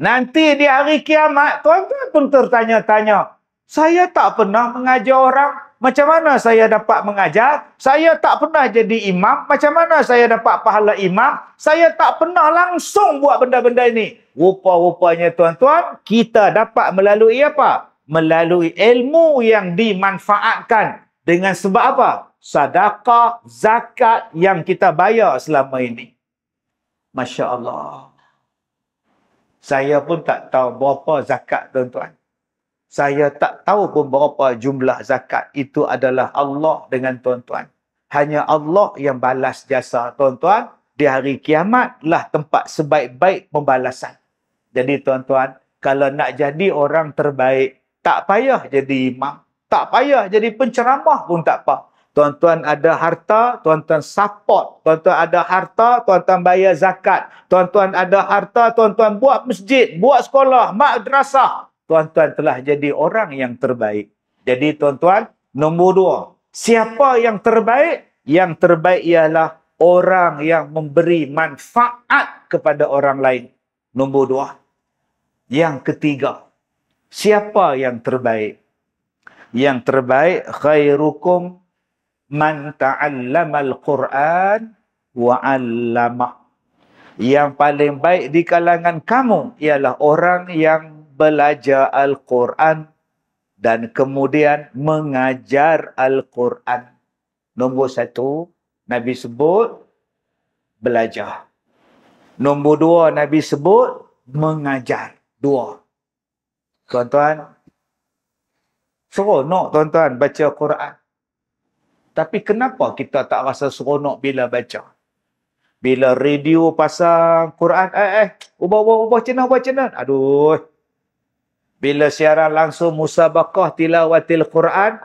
A: Nanti di hari kiamat, tuan-tuan pun tertanya-tanya. Saya tak pernah mengajar orang. Macam mana saya dapat mengajar? Saya tak pernah jadi imam. Macam mana saya dapat pahala imam? Saya tak pernah langsung buat benda-benda ini. Rupa-rupanya tuan-tuan, kita dapat melalui apa? Melalui ilmu yang dimanfaatkan. Dengan sebab apa? Sadaqah, zakat yang kita bayar selama ini. Masya Allah. Saya pun tak tahu berapa zakat tuan-tuan. Saya tak tahu pun berapa jumlah zakat. Itu adalah Allah dengan tuan-tuan. Hanya Allah yang balas jasa tuan-tuan. Di hari kiamat lah tempat sebaik-baik pembalasan. Jadi tuan-tuan, kalau nak jadi orang terbaik, tak payah jadi imam. Tak payah jadi penceramah pun tak apa. Tuan-tuan ada harta, tuan-tuan support. Tuan-tuan ada harta, tuan-tuan bayar zakat. Tuan-tuan ada harta, tuan-tuan buat masjid, buat sekolah, madrasah. Tuan-tuan telah jadi orang yang terbaik. Jadi tuan-tuan, nombor dua. Siapa yang terbaik? Yang terbaik ialah orang yang memberi manfaat kepada orang lain. Nombor dua. Yang ketiga. Siapa yang terbaik? Yang terbaik khairukum man Al Quran wa 'allama. Yang paling baik di kalangan kamu ialah orang yang belajar Al-Quran dan kemudian mengajar Al-Quran. Nombor satu, Nabi sebut belajar. Nombor dua, Nabi sebut mengajar. Dua. Tuan-tuan, seronok tuan-tuan baca Quran. Tapi kenapa kita tak rasa seronok bila baca? Bila radio pasang Quran, eh eh, ubah ubah ubah cina ubah cina. Aduh. Bila siaran langsung musabakah tilawatil Quran,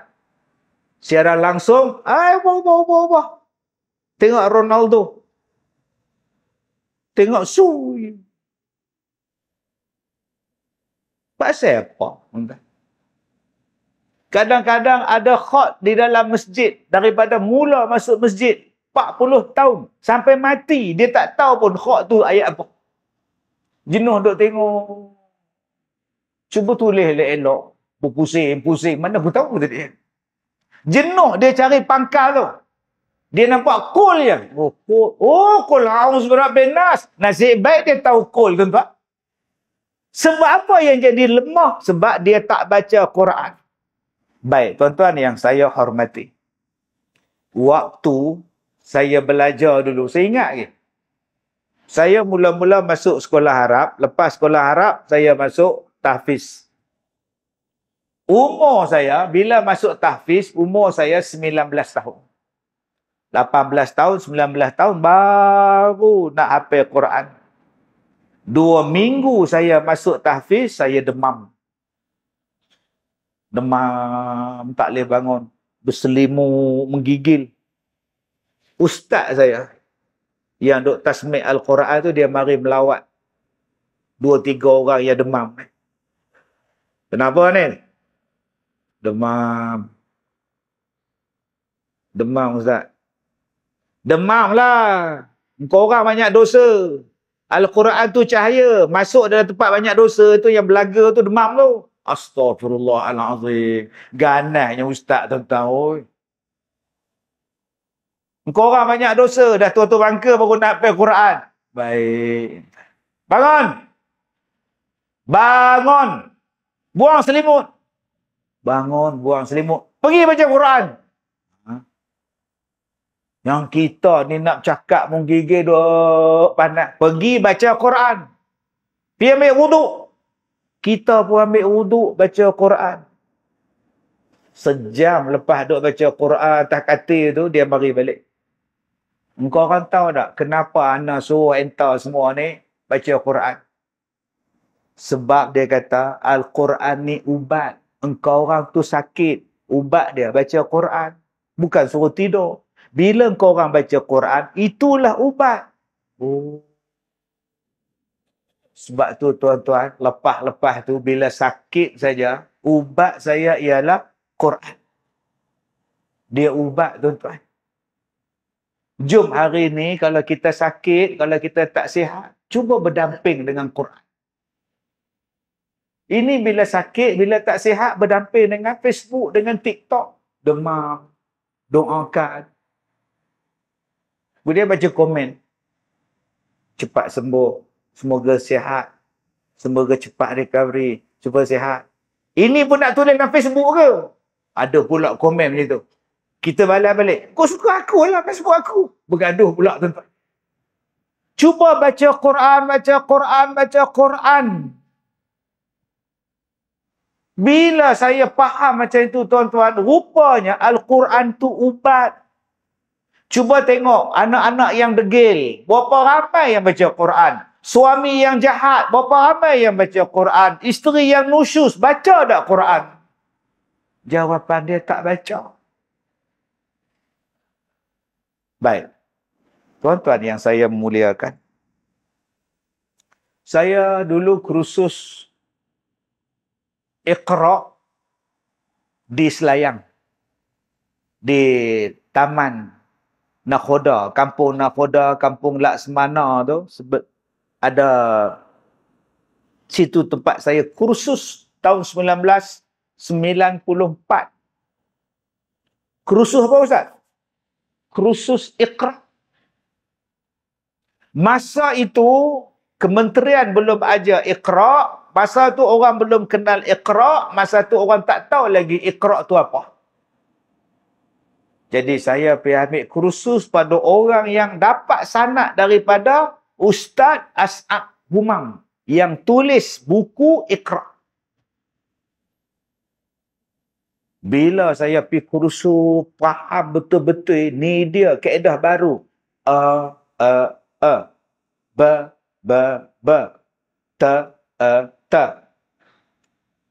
A: siaran langsung, eh ubah ubah ubah ubah. Tengok Ronaldo. Tengok Sui. Pasal apa? Kadang-kadang ada khot di dalam masjid daripada mula masuk masjid 40 tahun sampai mati dia tak tahu pun khot tu ayat apa. Jenuh duk tengok. Cuba tulis elok-elok. Pusing, pusing. Mana aku tahu tadi. Jenuh dia cari pangkal tu. Dia nampak kul yang. Oh, kol. Oh, kol. Haus berat Nasib baik dia tahu kul tuan-tuan. Sebab apa yang jadi lemah? Sebab dia tak baca Quran. Baik, tuan-tuan yang saya hormati. Waktu saya belajar dulu, saya ingat lagi. Saya mula-mula masuk sekolah Arab. Lepas sekolah Arab, saya masuk tahfiz. Umur saya, bila masuk tahfiz, umur saya 19 tahun. 18 tahun, 19 tahun, baru nak hafal Quran. Dua minggu saya masuk tahfiz, saya demam demam, tak boleh bangun, berselimut, menggigil. Ustaz saya yang dok tasmi' Al-Quran tu dia mari melawat dua tiga orang yang demam. Kenapa ni? Demam. Demam Ustaz. Demam lah. Kau orang banyak dosa. Al-Quran tu cahaya. Masuk dalam tempat banyak dosa tu yang belaga tu demam tu. Astagfirullahalazim. Ganasnya ustaz tuan-tuan. Oi. Kau orang banyak dosa. Dah tua-tua bangka baru nak pergi Quran. Baik. Bangun. Bangun. Buang selimut. Bangun, buang selimut. Pergi baca Quran. Ha? Yang kita ni nak cakap menggigil duk panas. Pergi baca Quran. Pergi ambil wuduk. Kita pun ambil uduk baca Quran. Sejam lepas duk baca Quran atas katil tu, dia mari balik. Engkau akan tahu tak kenapa anak suruh entah semua ni baca Quran? Sebab dia kata Al-Quran ni ubat. Engkau orang tu sakit. Ubat dia baca Quran. Bukan suruh tidur. Bila engkau orang baca Quran, itulah ubat. Oh. Sebab tu tuan-tuan, lepas-lepas tu bila sakit saja, ubat saya ialah Quran. Dia ubat tuan-tuan. Jom hari ni kalau kita sakit, kalau kita tak sihat, cuba berdamping dengan Quran. Ini bila sakit, bila tak sihat, berdamping dengan Facebook, dengan TikTok. Demam, doakan. Kemudian baca komen. Cepat sembuh. Semoga sihat. Semoga cepat recovery. Semoga sihat. Ini pun nak tulis dalam Facebook ke? Ada pula komen macam tu. Kita balas balik. Kau suka aku lah Facebook aku. Bergaduh pula tuan-tuan. Cuba baca Quran, baca Quran, baca Quran. Bila saya faham macam itu tuan-tuan, rupanya Al-Quran tu ubat. Cuba tengok anak-anak yang degil. Berapa ramai yang baca Quran? Suami yang jahat, berapa ramai yang baca Quran? Isteri yang nusyus, baca tak Quran? Jawapan dia tak baca. Baik. Tuan-tuan yang saya memuliakan. Saya dulu kursus Iqra di Selayang. Di Taman Nakhoda, Kampung Nakhoda, Kampung Laksmana tu. Sebab ada situ tempat saya kursus tahun 1994. Kursus apa Ustaz? Kursus Iqra. Masa itu kementerian belum aja Iqra, masa tu orang belum kenal Iqra, masa tu orang tak tahu lagi Iqra tu apa. Jadi saya pergi ambil kursus pada orang yang dapat sanat daripada Ustaz As'ab Humam yang tulis buku Iqra. Bila saya pi kursus faham betul-betul ni dia kaedah baru. A a a ba ba ba ta a e, ta.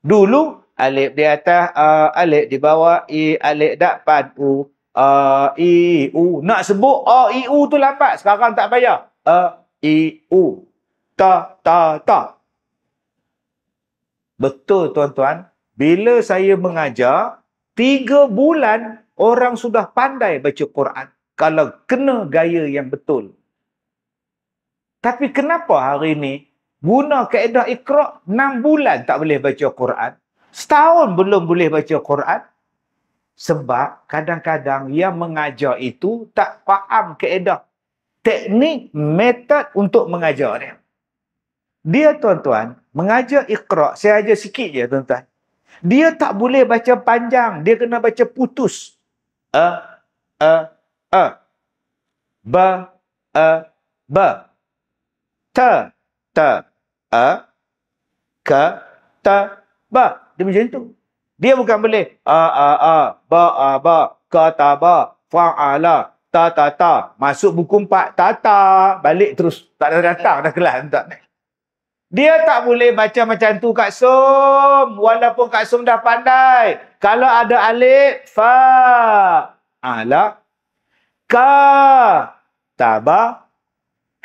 A: Dulu alif di atas a alif di bawah i alif dapat u a i u nak sebut a i u tu lambat sekarang tak payah. A uh, i e u ta ta ta Betul tuan-tuan, bila saya mengajar, tiga bulan orang sudah pandai baca Quran kalau kena gaya yang betul. Tapi kenapa hari ini guna kaedah ikhra' enam bulan tak boleh baca Quran? Setahun belum boleh baca Quran? Sebab kadang-kadang yang mengajar itu tak faham kaedah teknik metod untuk mengajar dia. Dia tuan-tuan, mengajar ikhra, saya ajar sikit je tuan-tuan. Dia tak boleh baca panjang, dia kena baca putus. A, a, a. Ba, a, ba. Ta, ta, a. Ka, ta, ba. Dia macam tu. Dia bukan boleh a, a, a. Ba, a, ba. Ka, ta, ba. Fa'ala ta ta ta masuk buku 4 ta ta balik terus tak ada datang dah kelas tak dia tak boleh baca macam tu Kak Sum walaupun Kak Sum dah pandai kalau ada alif fa ala ka taba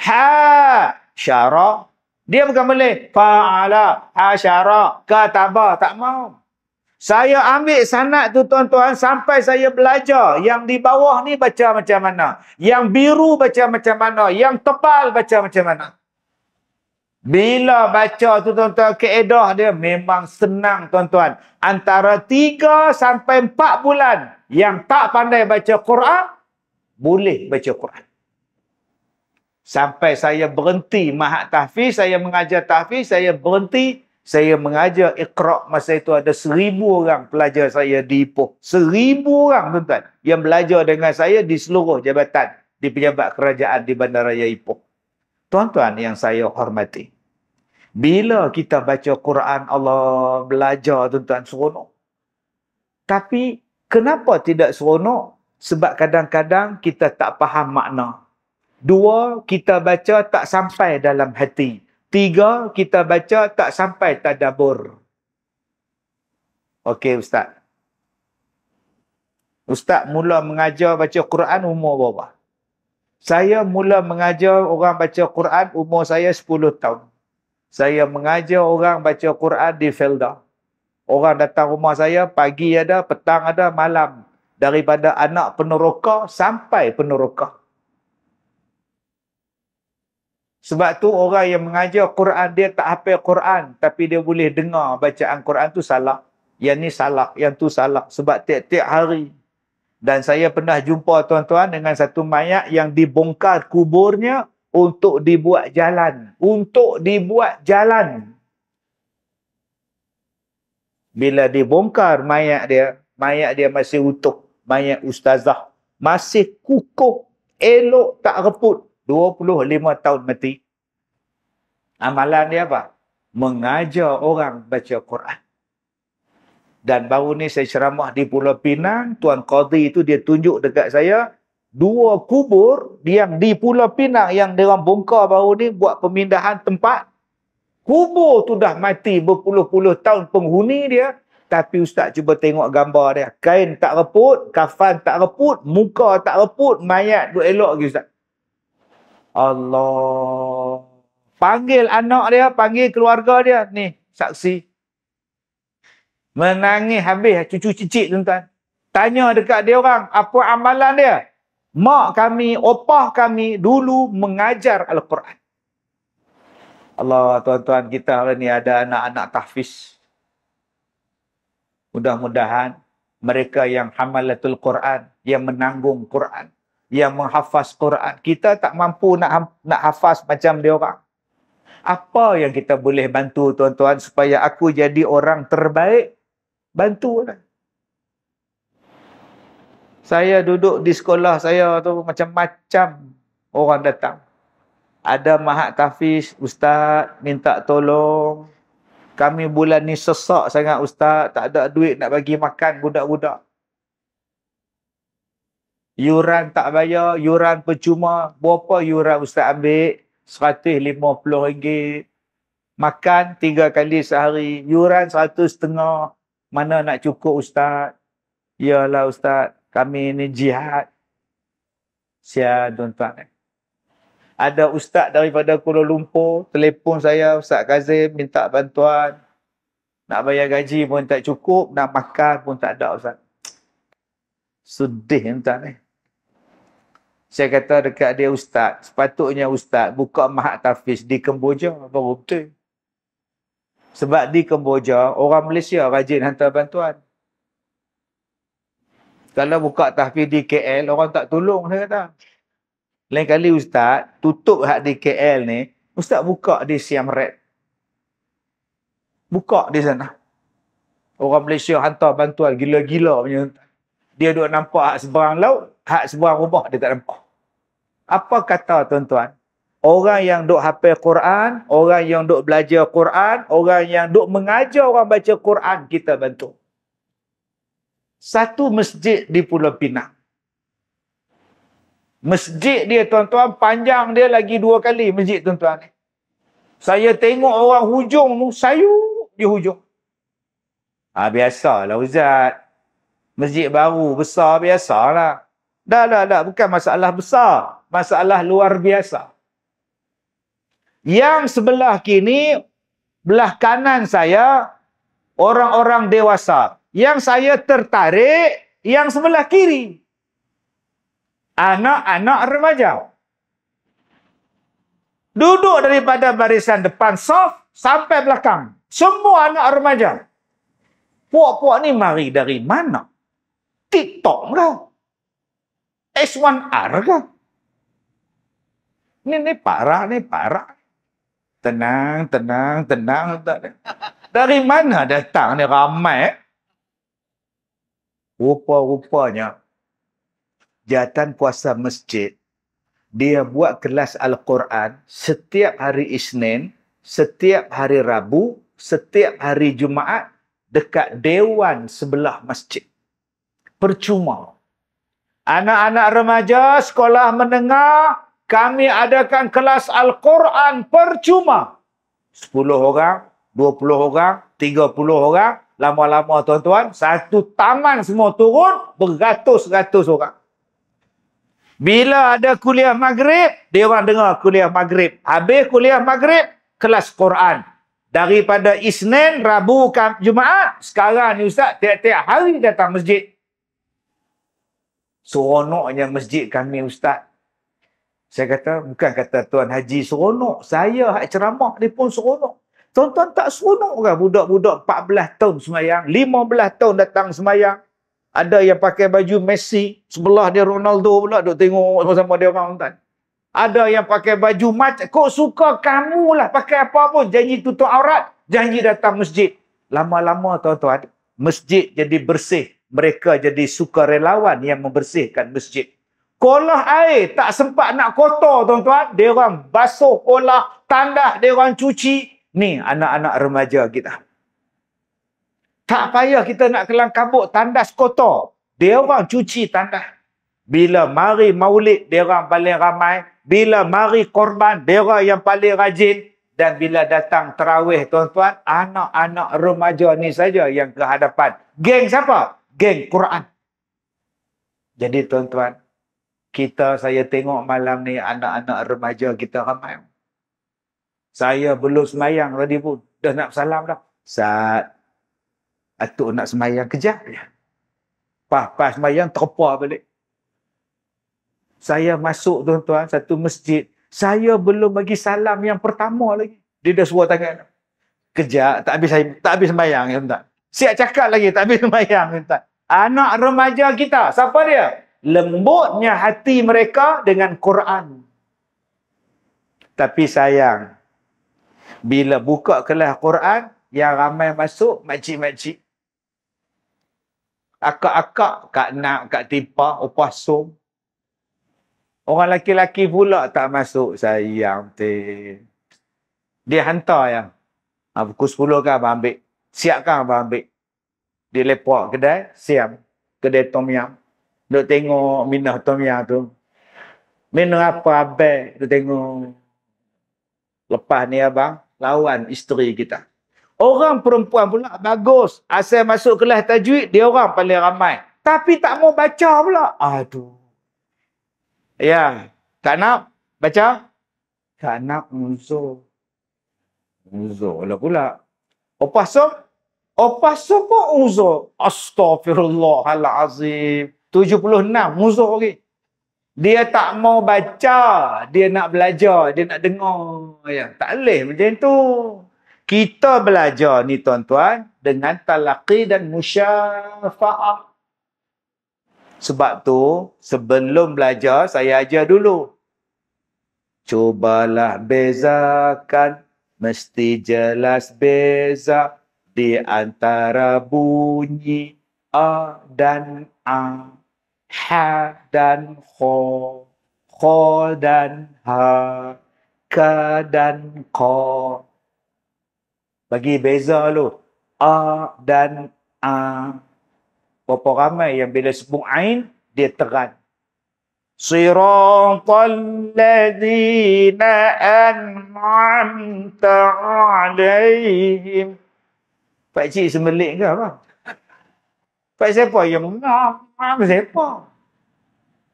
A: ha syara dia bukan boleh fa ala ha syara ka taba tak mau saya ambil sanat tu tuan-tuan sampai saya belajar yang di bawah ni baca macam mana. Yang biru baca macam mana. Yang tebal baca macam mana. Bila baca tu tuan-tuan keedah dia memang senang tuan-tuan. Antara tiga sampai empat bulan yang tak pandai baca Quran boleh baca Quran. Sampai saya berhenti mahat tahfiz, saya mengajar tahfiz, saya berhenti saya mengajar Iqra masa itu ada seribu orang pelajar saya di Ipoh. Seribu orang tuan-tuan yang belajar dengan saya di seluruh jabatan di pejabat kerajaan di Bandaraya Ipoh. Tuan-tuan yang saya hormati. Bila kita baca Quran Allah belajar tuan-tuan seronok. Tapi kenapa tidak seronok? Sebab kadang-kadang kita tak faham makna. Dua, kita baca tak sampai dalam hati. Tiga, kita baca tak sampai tadabur. Okey, Ustaz. Ustaz mula mengajar baca Quran umur berapa? Saya mula mengajar orang baca Quran umur saya 10 tahun. Saya mengajar orang baca Quran di Felda. Orang datang rumah saya, pagi ada, petang ada, malam. Daripada anak peneroka sampai peneroka. Sebab tu orang yang mengajar Quran dia tak hafal Quran tapi dia boleh dengar bacaan Quran tu salah. Yang ni salah, yang tu salah sebab tiap-tiap hari. Dan saya pernah jumpa tuan-tuan dengan satu mayat yang dibongkar kuburnya untuk dibuat jalan, untuk dibuat jalan. Bila dibongkar mayat dia, mayat dia masih utuh, mayat ustazah masih kukuh, elok tak reput. 25 tahun mati. Amalan dia apa? Mengajar orang baca Quran. Dan baru ni saya ceramah di Pulau Pinang, Tuan Qadhi itu dia tunjuk dekat saya, dua kubur yang di Pulau Pinang yang dia orang bongkar baru ni buat pemindahan tempat. Kubur tu dah mati berpuluh-puluh tahun penghuni dia. Tapi Ustaz cuba tengok gambar dia. Kain tak reput, kafan tak reput, muka tak reput, mayat duduk elok lagi Ustaz. Allah. Panggil anak dia, panggil keluarga dia. Ni, saksi. Menangis habis cucu cicit tuan-tuan. Tanya dekat dia orang, apa amalan dia? Mak kami, opah kami dulu mengajar Al-Quran. Allah tuan-tuan kita hari ni ada anak-anak tahfiz. Mudah-mudahan mereka yang hamalatul Quran, yang menanggung Quran yang menghafaz Quran. Kita tak mampu nak nak hafaz macam dia orang. Apa yang kita boleh bantu tuan-tuan supaya aku jadi orang terbaik? Bantu lah. Saya duduk di sekolah saya tu macam-macam orang datang. Ada mahat tafiz, ustaz minta tolong. Kami bulan ni sesak sangat ustaz, tak ada duit nak bagi makan budak-budak. Yuran tak bayar, yuran percuma. Berapa yuran ustaz ambil? puluh ringgit Makan tiga kali sehari. Yuran satu setengah. Mana nak cukup ustaz? Yalah ustaz, kami ni jihad. Sia tuan-tuan. Ada ustaz daripada Kuala Lumpur, telepon saya Ustaz Kazim minta bantuan. Nak bayar gaji pun tak cukup, nak makan pun tak ada Ustaz. Sedih entah ni. Eh saya kata dekat dia ustaz, sepatutnya ustaz buka mahat tafiz di Kemboja baru betul. Sebab di Kemboja, orang Malaysia rajin hantar bantuan. Kalau buka tahfiz di KL, orang tak tolong, saya kata. Lain kali ustaz, tutup hak di KL ni, ustaz buka di Siam Red. Buka di sana. Orang Malaysia hantar bantuan gila-gila punya dia duduk nampak hak seberang laut, hak seberang rumah dia tak nampak. Apa kata tuan-tuan? Orang yang duduk hafal Quran, orang yang duduk belajar Quran, orang yang duduk mengajar orang baca Quran, kita bantu. Satu masjid di Pulau Pinang. Masjid dia tuan-tuan, panjang dia lagi dua kali masjid tuan-tuan. Saya tengok orang hujung tu, sayu di hujung. Ha, biasalah Ustaz. Masjid baru besar biasa biasalah. Dah, dah, dah. Bukan masalah besar. Masalah luar biasa. Yang sebelah kini, belah kanan saya, orang-orang dewasa. Yang saya tertarik, yang sebelah kiri. Anak-anak remaja. Duduk daripada barisan depan soft sampai belakang. Semua anak remaja. Puak-puak ni mari dari mana? TikTok ke? S1R ke? Ni ni parah ni parah. Tenang, tenang, tenang. Dari mana datang ni ramai? Eh? Rupa-rupanya jatan puasa masjid dia buat kelas Al-Quran setiap hari Isnin, setiap hari Rabu, setiap hari Jumaat dekat dewan sebelah masjid percuma. Anak-anak remaja sekolah menengah, kami adakan kelas Al-Quran percuma. 10 orang, 20 orang, 30 orang. Lama-lama tuan-tuan, satu taman semua turun, beratus-ratus orang. Bila ada kuliah maghrib, dia orang dengar kuliah maghrib. Habis kuliah maghrib, kelas Quran. Daripada Isnin, Rabu, Jumaat, sekarang ni Ustaz, tiap-tiap hari datang masjid seronoknya masjid kami ustaz. Saya kata, bukan kata Tuan Haji seronok. Saya hak ceramah ni pun seronok. Tuan-tuan tak seronok kan budak-budak 14 tahun semayang, 15 tahun datang semayang. Ada yang pakai baju Messi, sebelah dia Ronaldo pula, duk tengok sama-sama dia orang tuan. Ada yang pakai baju macam, kok suka kamu lah pakai apa pun. Janji tutup aurat, janji datang masjid. Lama-lama tuan-tuan, masjid jadi bersih mereka jadi sukarelawan yang membersihkan masjid. Kolah air tak sempat nak kotor tuan-tuan. Dia orang basuh kolah, tandas dia orang cuci. Ni anak-anak remaja kita. Tak payah kita nak kelang kabut tandas kotor. Dia orang cuci tandas. Bila mari maulid, dia orang paling ramai. Bila mari korban, dia orang yang paling rajin. Dan bila datang terawih tuan-tuan, anak-anak remaja ni saja yang ke hadapan. Geng siapa? geng Quran. Jadi tuan-tuan, kita saya tengok malam ni anak-anak remaja kita ramai. Saya belum semayang tadi pun. Dah nak salam dah. Saat Atuk nak semayang kejap je. Pas, pas semayang terpa balik. Saya masuk tuan-tuan satu masjid. Saya belum bagi salam yang pertama lagi. Dia dah suruh tangan. Kejap, tak habis, tak habis semayang. Ya, tuan. Siap cakap lagi, tak habis semayang. Ya, tuan anak remaja kita. Siapa dia? Lembutnya hati mereka dengan Quran. Tapi sayang, bila buka kelas Quran, yang ramai masuk, makcik-makcik. Akak-akak, kak nak, kak tipa, upah som. Orang laki-laki pula tak masuk, sayang. Te. Dia hantar yang. Ha, ah, pukul 10 kan abang ambil. Siapkan abang ambil. Dia lepak kedai, siam. Kedai Tom Yam. Duk tengok minah Tom Yam tu. Minum apa abek, duk tengok. Lepas ni abang, lawan isteri kita. Orang perempuan pula bagus. Asal masuk kelas tajwid, dia orang paling ramai. Tapi tak mau baca pula. Aduh. Ya, tak nak baca? Tak nak unzur. Unzur lah pula. Opah som? Apa siapa uzur? Astaghfirullahalazim. 76 muzur lagi. Dia tak mau baca, dia nak belajar, dia nak dengar. Ya, tak boleh macam tu. Kita belajar ni tuan-tuan dengan talaqi dan musyafaah. Sebab tu sebelum belajar saya ajar dulu. Cubalah bezakan mesti jelas bezakan di antara bunyi a dan a ha dan kho kho dan ha ka dan kho bagi beza lu a dan a berapa ramai yang bila sebut ain dia teran صراط الذين أنعمت alaihim. Pak Cik semelik ke apa? Pak siapa yang mengam? Mengam siapa?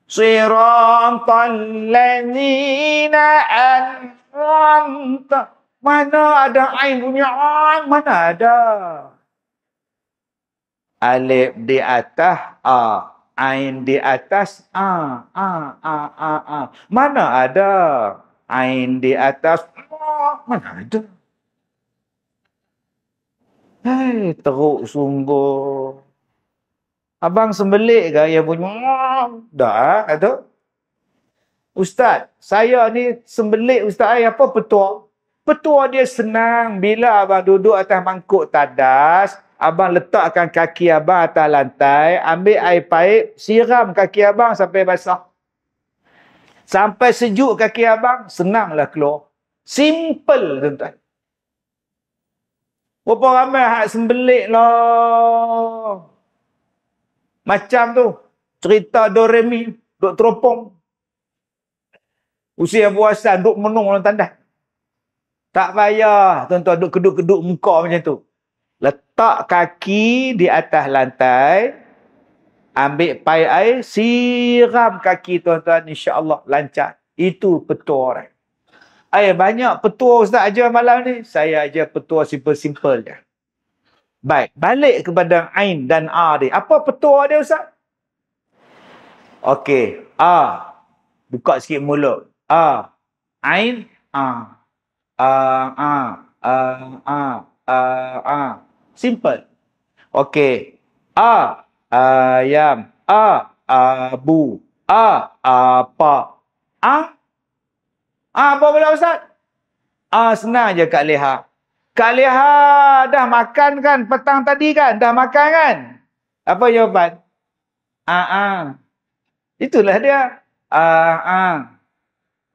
A: Siratul lazina anwanta. Mana ada ain punya an? Mana ada? Alif di atas a. Ain di atas a. A, a, a, a. Mana ada? Ain di atas a. Mana ada? Hei, teruk sungguh. Abang sembelik ke yang punya? Dah, itu. Eh, Ustaz, saya ni sembelik Ustaz saya apa petua? Petua dia senang bila abang duduk atas mangkuk tadas, abang letakkan kaki abang atas lantai, ambil air paip, siram kaki abang sampai basah. Sampai sejuk kaki abang, senanglah keluar. Simple tuan-tuan. Berapa ramai hak sembelik lah. Macam tu. Cerita Doremi. Duk teropong. Usia puasa Duk menung orang tandas. Tak payah. Tuan-tuan duk keduk-keduk muka macam tu. Letak kaki di atas lantai. Ambil pai air. Siram kaki tuan-tuan. InsyaAllah lancar. Itu petua orang. Ayah banyak petua ustaz ajar malam ni. Saya ajar petua simple-simple je. Baik, balik kepada Ain dan A ni. Apa petua dia ustaz? Okey, A. Buka sikit mulut. A. Ain, A. A, A, A, A, A, A. Simple. Okey. A. Ayam. A. Abu. A. Apa. A. a Ah, apa pula Ustaz? Ah, senang je Kak Leha. Kak Leha dah makan kan petang tadi kan? Dah makan kan? Apa jawapan? Ah, ah. Itulah dia. Ah, ah.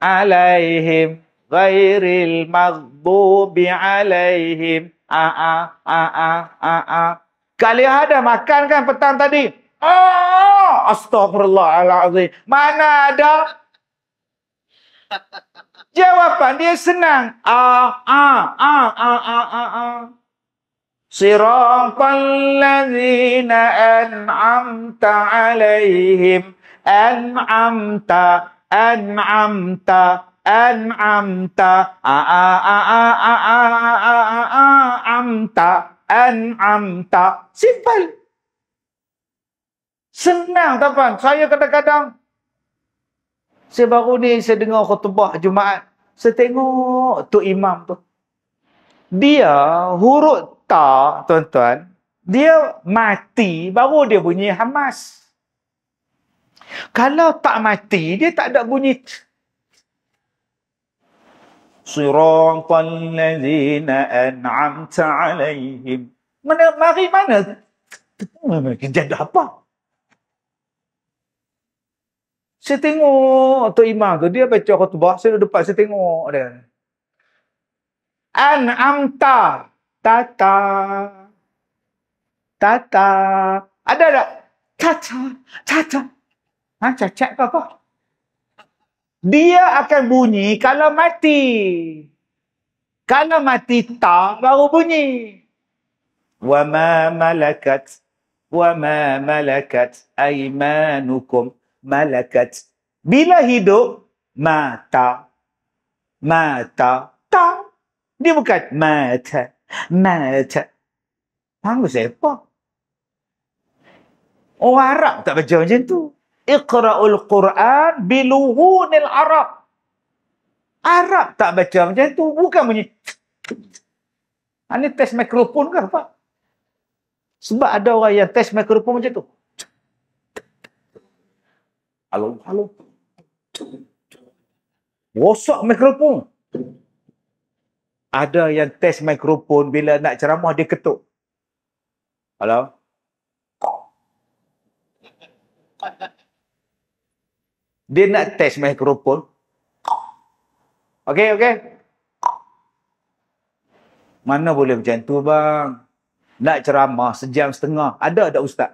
A: Alaihim ghairil maghdubi alaihim. Ah, ah, ah, ah, ah, ah. Kak Leha dah makan kan petang tadi? Ah, astagfirullahaladzim. Mana ada? Jawapan dia senang. A, a, a, a, a, a, a. Siratal ladzina an'amta alaihim an'amta an'amta an'amta a a a a a a a a a amta an'amta simple senang tuan saya kadang-kadang saya baru ni saya dengar khutbah Jumaat. Saya tengok tu imam tu. Dia huruf ta, tuan-tuan, dia mati baru dia bunyi hamas. Kalau tak mati, dia tak ada bunyi siratal ladzina an'amta alaihim. Mana mari mana? Kejadian apa? Saya tengok Tok Imam tu. Dia baca khutbah. Saya duduk depan. Saya tengok dia. An amta. Tata. Tata. Ada tak? Tata. Tata. Ha? Cacat ke apa? Dia akan bunyi kalau mati. Kalau mati tak baru bunyi. Wa ma malakat. Wa ma malakat aimanukum malakat. Bila hidup, mata. Mata. Ta. Dia bukan mata. Mata. Panggil siapa? Oh Arab tak baca macam tu. Iqra'ul Quran biluhunil Arab. Arab tak baca macam tu. Bukan bunyi. Ini test mikrofon ke apa? Sebab ada orang yang test mikrofon macam tu alu-alu. Wosok mikrofon. Ada yang test mikrofon bila nak ceramah dia ketuk. Halo? Dia nak test mikrofon. Okey, okey. Mana boleh macam tu bang? Nak ceramah sejam setengah. Ada tak ustaz?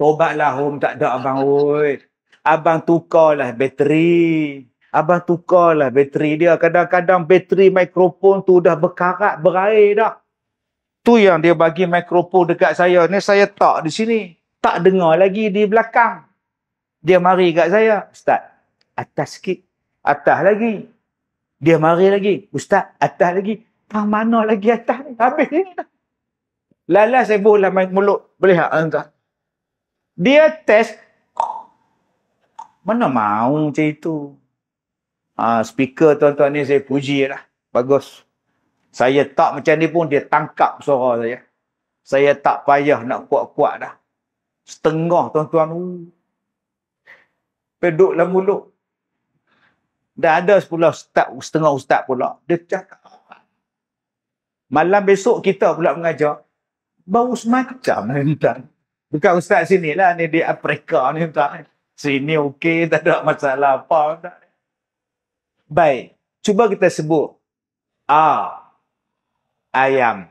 A: Tobatlah home tak ada abang oi. Abang tukarlah bateri. Abang tukarlah bateri dia. Kadang-kadang bateri mikrofon tu dah berkarat, berair dah. Tu yang dia bagi mikrofon dekat saya. Ni saya tak di sini. Tak dengar lagi di belakang. Dia mari dekat saya. Ustaz, atas sikit. Atas lagi. Dia mari lagi. Ustaz, atas lagi. Tang mana lagi atas ni? Habis ni dah. Lala sebuah lah mulut. Boleh tak? Dia test. Mana mau macam itu. Ah, speaker tuan-tuan ni saya puji lah. Bagus. Saya tak macam ni pun dia tangkap suara saya. Saya tak payah nak kuat-kuat dah. Setengah tuan-tuan. Uh. peduk Peduklah mulut. dah ada sepuluh ustaz, setengah ustaz pula. Dia cakap. Malam besok kita pula mengajar. Baru semacam tuan-tuan. Bukan ustaz sini lah. Ni di Afrika ni tak. Sini okey. Tak ada masalah apa. Tak. Baik. Cuba kita sebut. A. Ayam.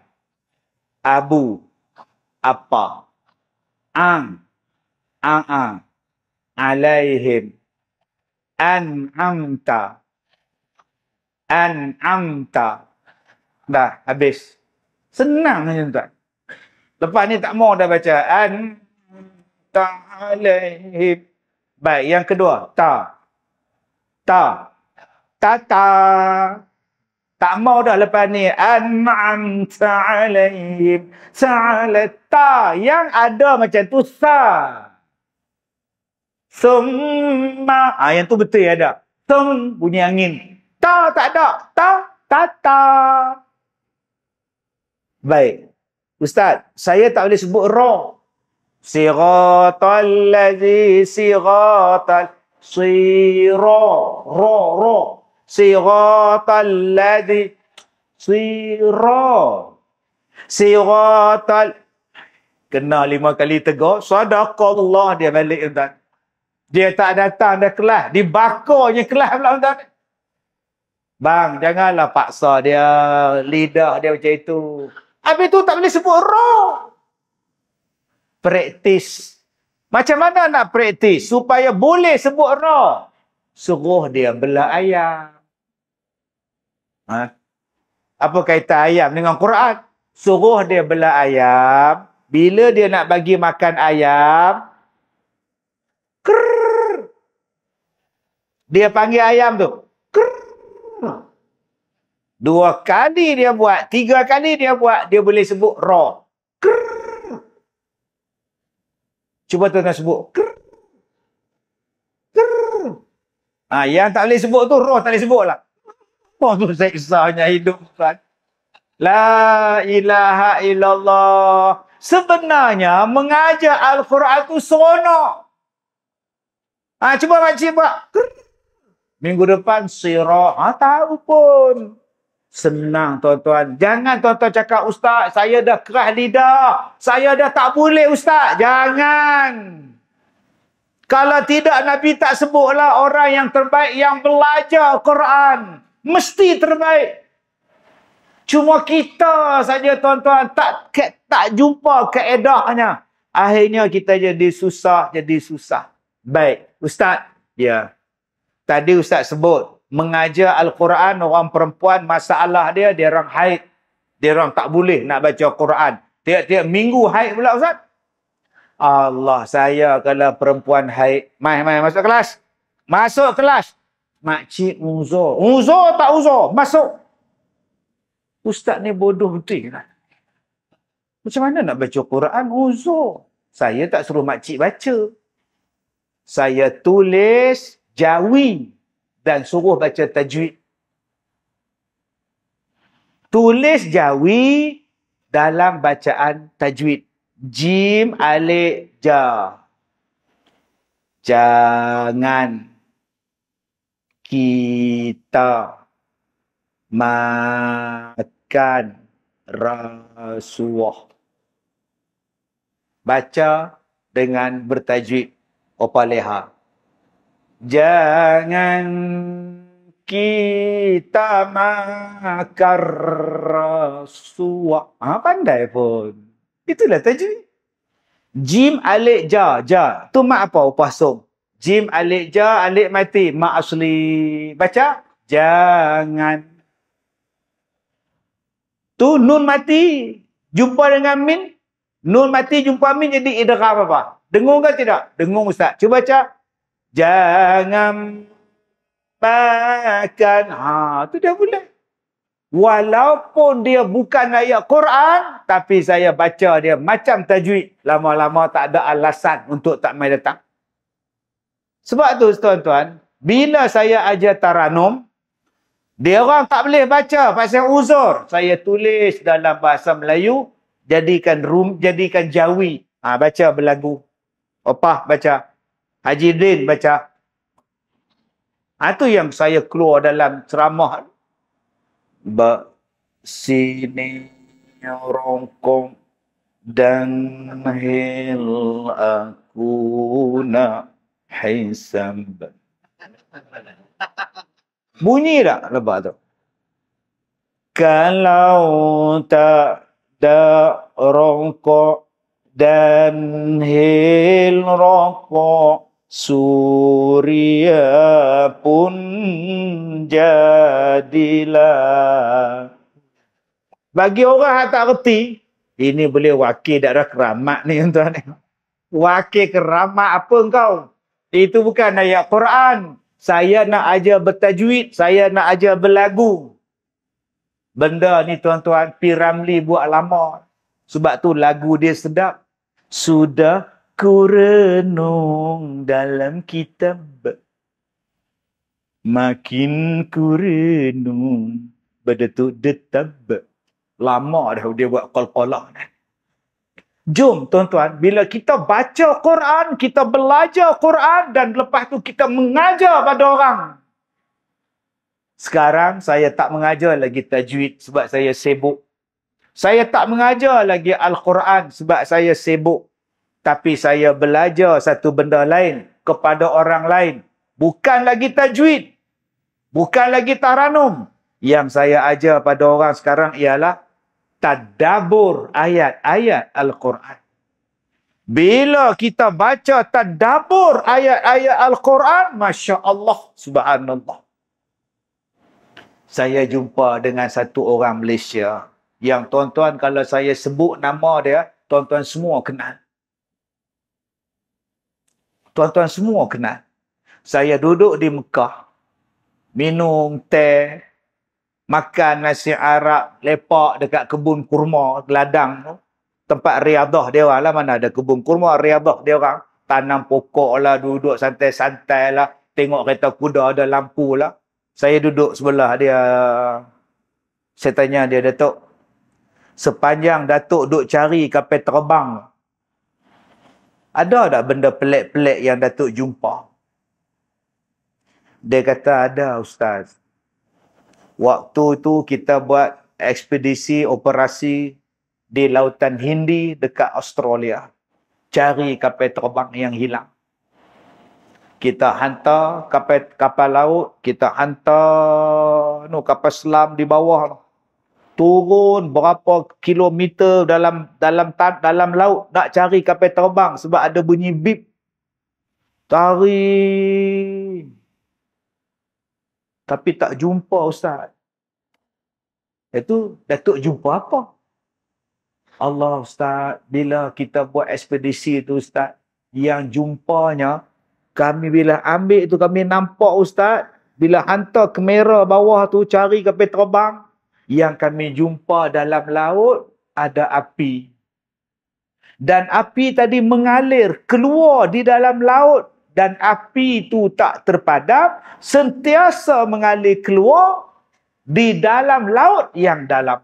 A: Abu. Apa. Ang. A'a. Alaihim. an amta an amta Dah habis. Senang macam tu. Lepas ni tak mau dah baca an ta alaihi baik yang kedua ta ta ta ta tak mau dah lepas ni an'am ta'alayhim ta yang ada macam tu sa summa ha, yang tu betul ada tung bunyi angin ta tak ada ta ta ta baik Ustaz, saya tak boleh sebut ro, Siratal ladzi siratal sira ra ra siratal ladzi sira siratal kena lima kali tegur sadaqallah dia balik ustaz. Dia tak datang dah kelas, dibakarnya kelas pula ustaz. Bang, janganlah paksa dia. Lidah dia macam itu. Habis tu tak boleh sebut roh. Praktis. Macam mana nak praktis? Supaya boleh sebut roh. Suruh dia bela ayam. Ha? Apa kaitan ayam dengan Quran? Suruh dia bela ayam. Bila dia nak bagi makan ayam. Krrr. Dia panggil ayam tu. Dua kali dia buat, tiga kali dia buat, dia boleh sebut raw. Krrr. Cuba tuan-tuan sebut. Krrr. Krrr. Ha, ah, yang tak boleh sebut tu, raw tak boleh sebut lah. Oh tu seksanya hidup kan. La ilaha illallah. Sebenarnya mengajar Al-Quran tu seronok. Ha, cuba makcik buat. Krrr. Minggu depan sirah. Ha, ah, tak pun. Senang tuan-tuan. Jangan tuan-tuan cakap, Ustaz, saya dah kerah lidah. Saya dah tak boleh, Ustaz. Jangan. Kalau tidak, Nabi tak sebutlah orang yang terbaik yang belajar Quran. Mesti terbaik. Cuma kita saja tuan-tuan tak ke, tak jumpa keedahnya. Akhirnya kita jadi susah, jadi susah. Baik, Ustaz. Ya. Tadi Ustaz sebut mengajar Al-Quran orang perempuan masalah dia dia orang haid dia orang tak boleh nak baca Quran tiap-tiap minggu haid pula Ustaz Allah saya kalau perempuan haid mai mai masuk kelas masuk kelas makcik uzur uzur tak uzur masuk Ustaz ni bodoh betul kan? macam mana nak baca Quran uzur saya tak suruh makcik baca saya tulis jawi dan suruh baca tajwid. Tulis jawi dalam bacaan tajwid. Jim alik ja. Jangan kita makan rasuah. Baca dengan bertajwid opaleha. Jangan kita makar rasuah. Ha, ah, pandai pun. Itulah tajwid. Jim alik ja, ja. Tu mak apa upah som? Jim alik ja, alik mati. Mak asli. Baca. Jangan. Tu nun mati. Jumpa dengan min. Nun mati jumpa min jadi idrak apa-apa. Dengung ke tidak? Dengung ustaz. Cuba baca. Jangan makan. Ha, tu dia boleh. Walaupun dia bukan ayat Quran, tapi saya baca dia macam tajwid. Lama-lama tak ada alasan untuk tak mai datang. Sebab tu, tuan-tuan, bila saya ajar Taranum, dia orang tak boleh baca pasal uzur. Saya tulis dalam bahasa Melayu, jadikan rum, jadikan jawi. Ha, baca berlagu. Opah baca. Haji Din baca. Ha, itu yang saya keluar dalam ceramah. Ba sini rongkong dan hil aku na hisam. Bunyi tak lepas tu? Kalau tak ada rongkok dan hil rokok Surya pun jadilah. Bagi orang yang tak reti, ini boleh wakil darah keramat ni tuan Wakil keramat apa engkau? Itu bukan ayat Quran. Saya nak ajar bertajwid, saya nak ajar berlagu. Benda ni tuan-tuan, Piramli buat lama. Sebab tu lagu dia sedap. Sudah Ku renung dalam kitab Makin ku renung Berdetuk detab Lama dah dia buat kol-kolah Jom tuan-tuan Bila kita baca Quran Kita belajar Quran Dan lepas tu kita mengajar pada orang Sekarang saya tak mengajar lagi tajwid Sebab saya sibuk Saya tak mengajar lagi Al-Quran Sebab saya sibuk tapi saya belajar satu benda lain kepada orang lain. Bukan lagi tajwid. Bukan lagi taranum. Yang saya ajar pada orang sekarang ialah tadabur ayat-ayat Al-Quran. Bila kita baca tadabur ayat-ayat Al-Quran, Masya Allah, Subhanallah. Saya jumpa dengan satu orang Malaysia yang tuan-tuan kalau saya sebut nama dia, tuan-tuan semua kenal tuan-tuan semua kenal. Saya duduk di Mekah, minum teh, makan nasi Arab, lepak dekat kebun kurma, ladang tu. Tempat riadah dia orang lah, mana ada kebun kurma, riadah dia orang. Tanam pokok lah, duduk santai-santai lah, tengok kereta kuda ada lampu lah. Saya duduk sebelah dia, saya tanya dia, Datuk, sepanjang Datuk duduk cari kapal terbang, ada tak benda pelik-pelik yang Datuk jumpa? Dia kata ada Ustaz. Waktu tu kita buat ekspedisi operasi di Lautan Hindi dekat Australia. Cari kapal terbang yang hilang. Kita hantar kapal, kapal laut, kita hantar no, kapal selam di bawah. No. Lah turun berapa kilometer dalam dalam dalam laut nak cari kapal terbang sebab ada bunyi bip. Cari. Tapi tak jumpa ustaz. Itu Datuk jumpa apa? Allah ustaz, bila kita buat ekspedisi tu ustaz, yang jumpanya kami bila ambil tu kami nampak ustaz bila hantar kamera bawah tu cari kapal terbang yang kami jumpa dalam laut ada api. Dan api tadi mengalir keluar di dalam laut dan api itu tak terpadam sentiasa mengalir keluar di dalam laut yang dalam.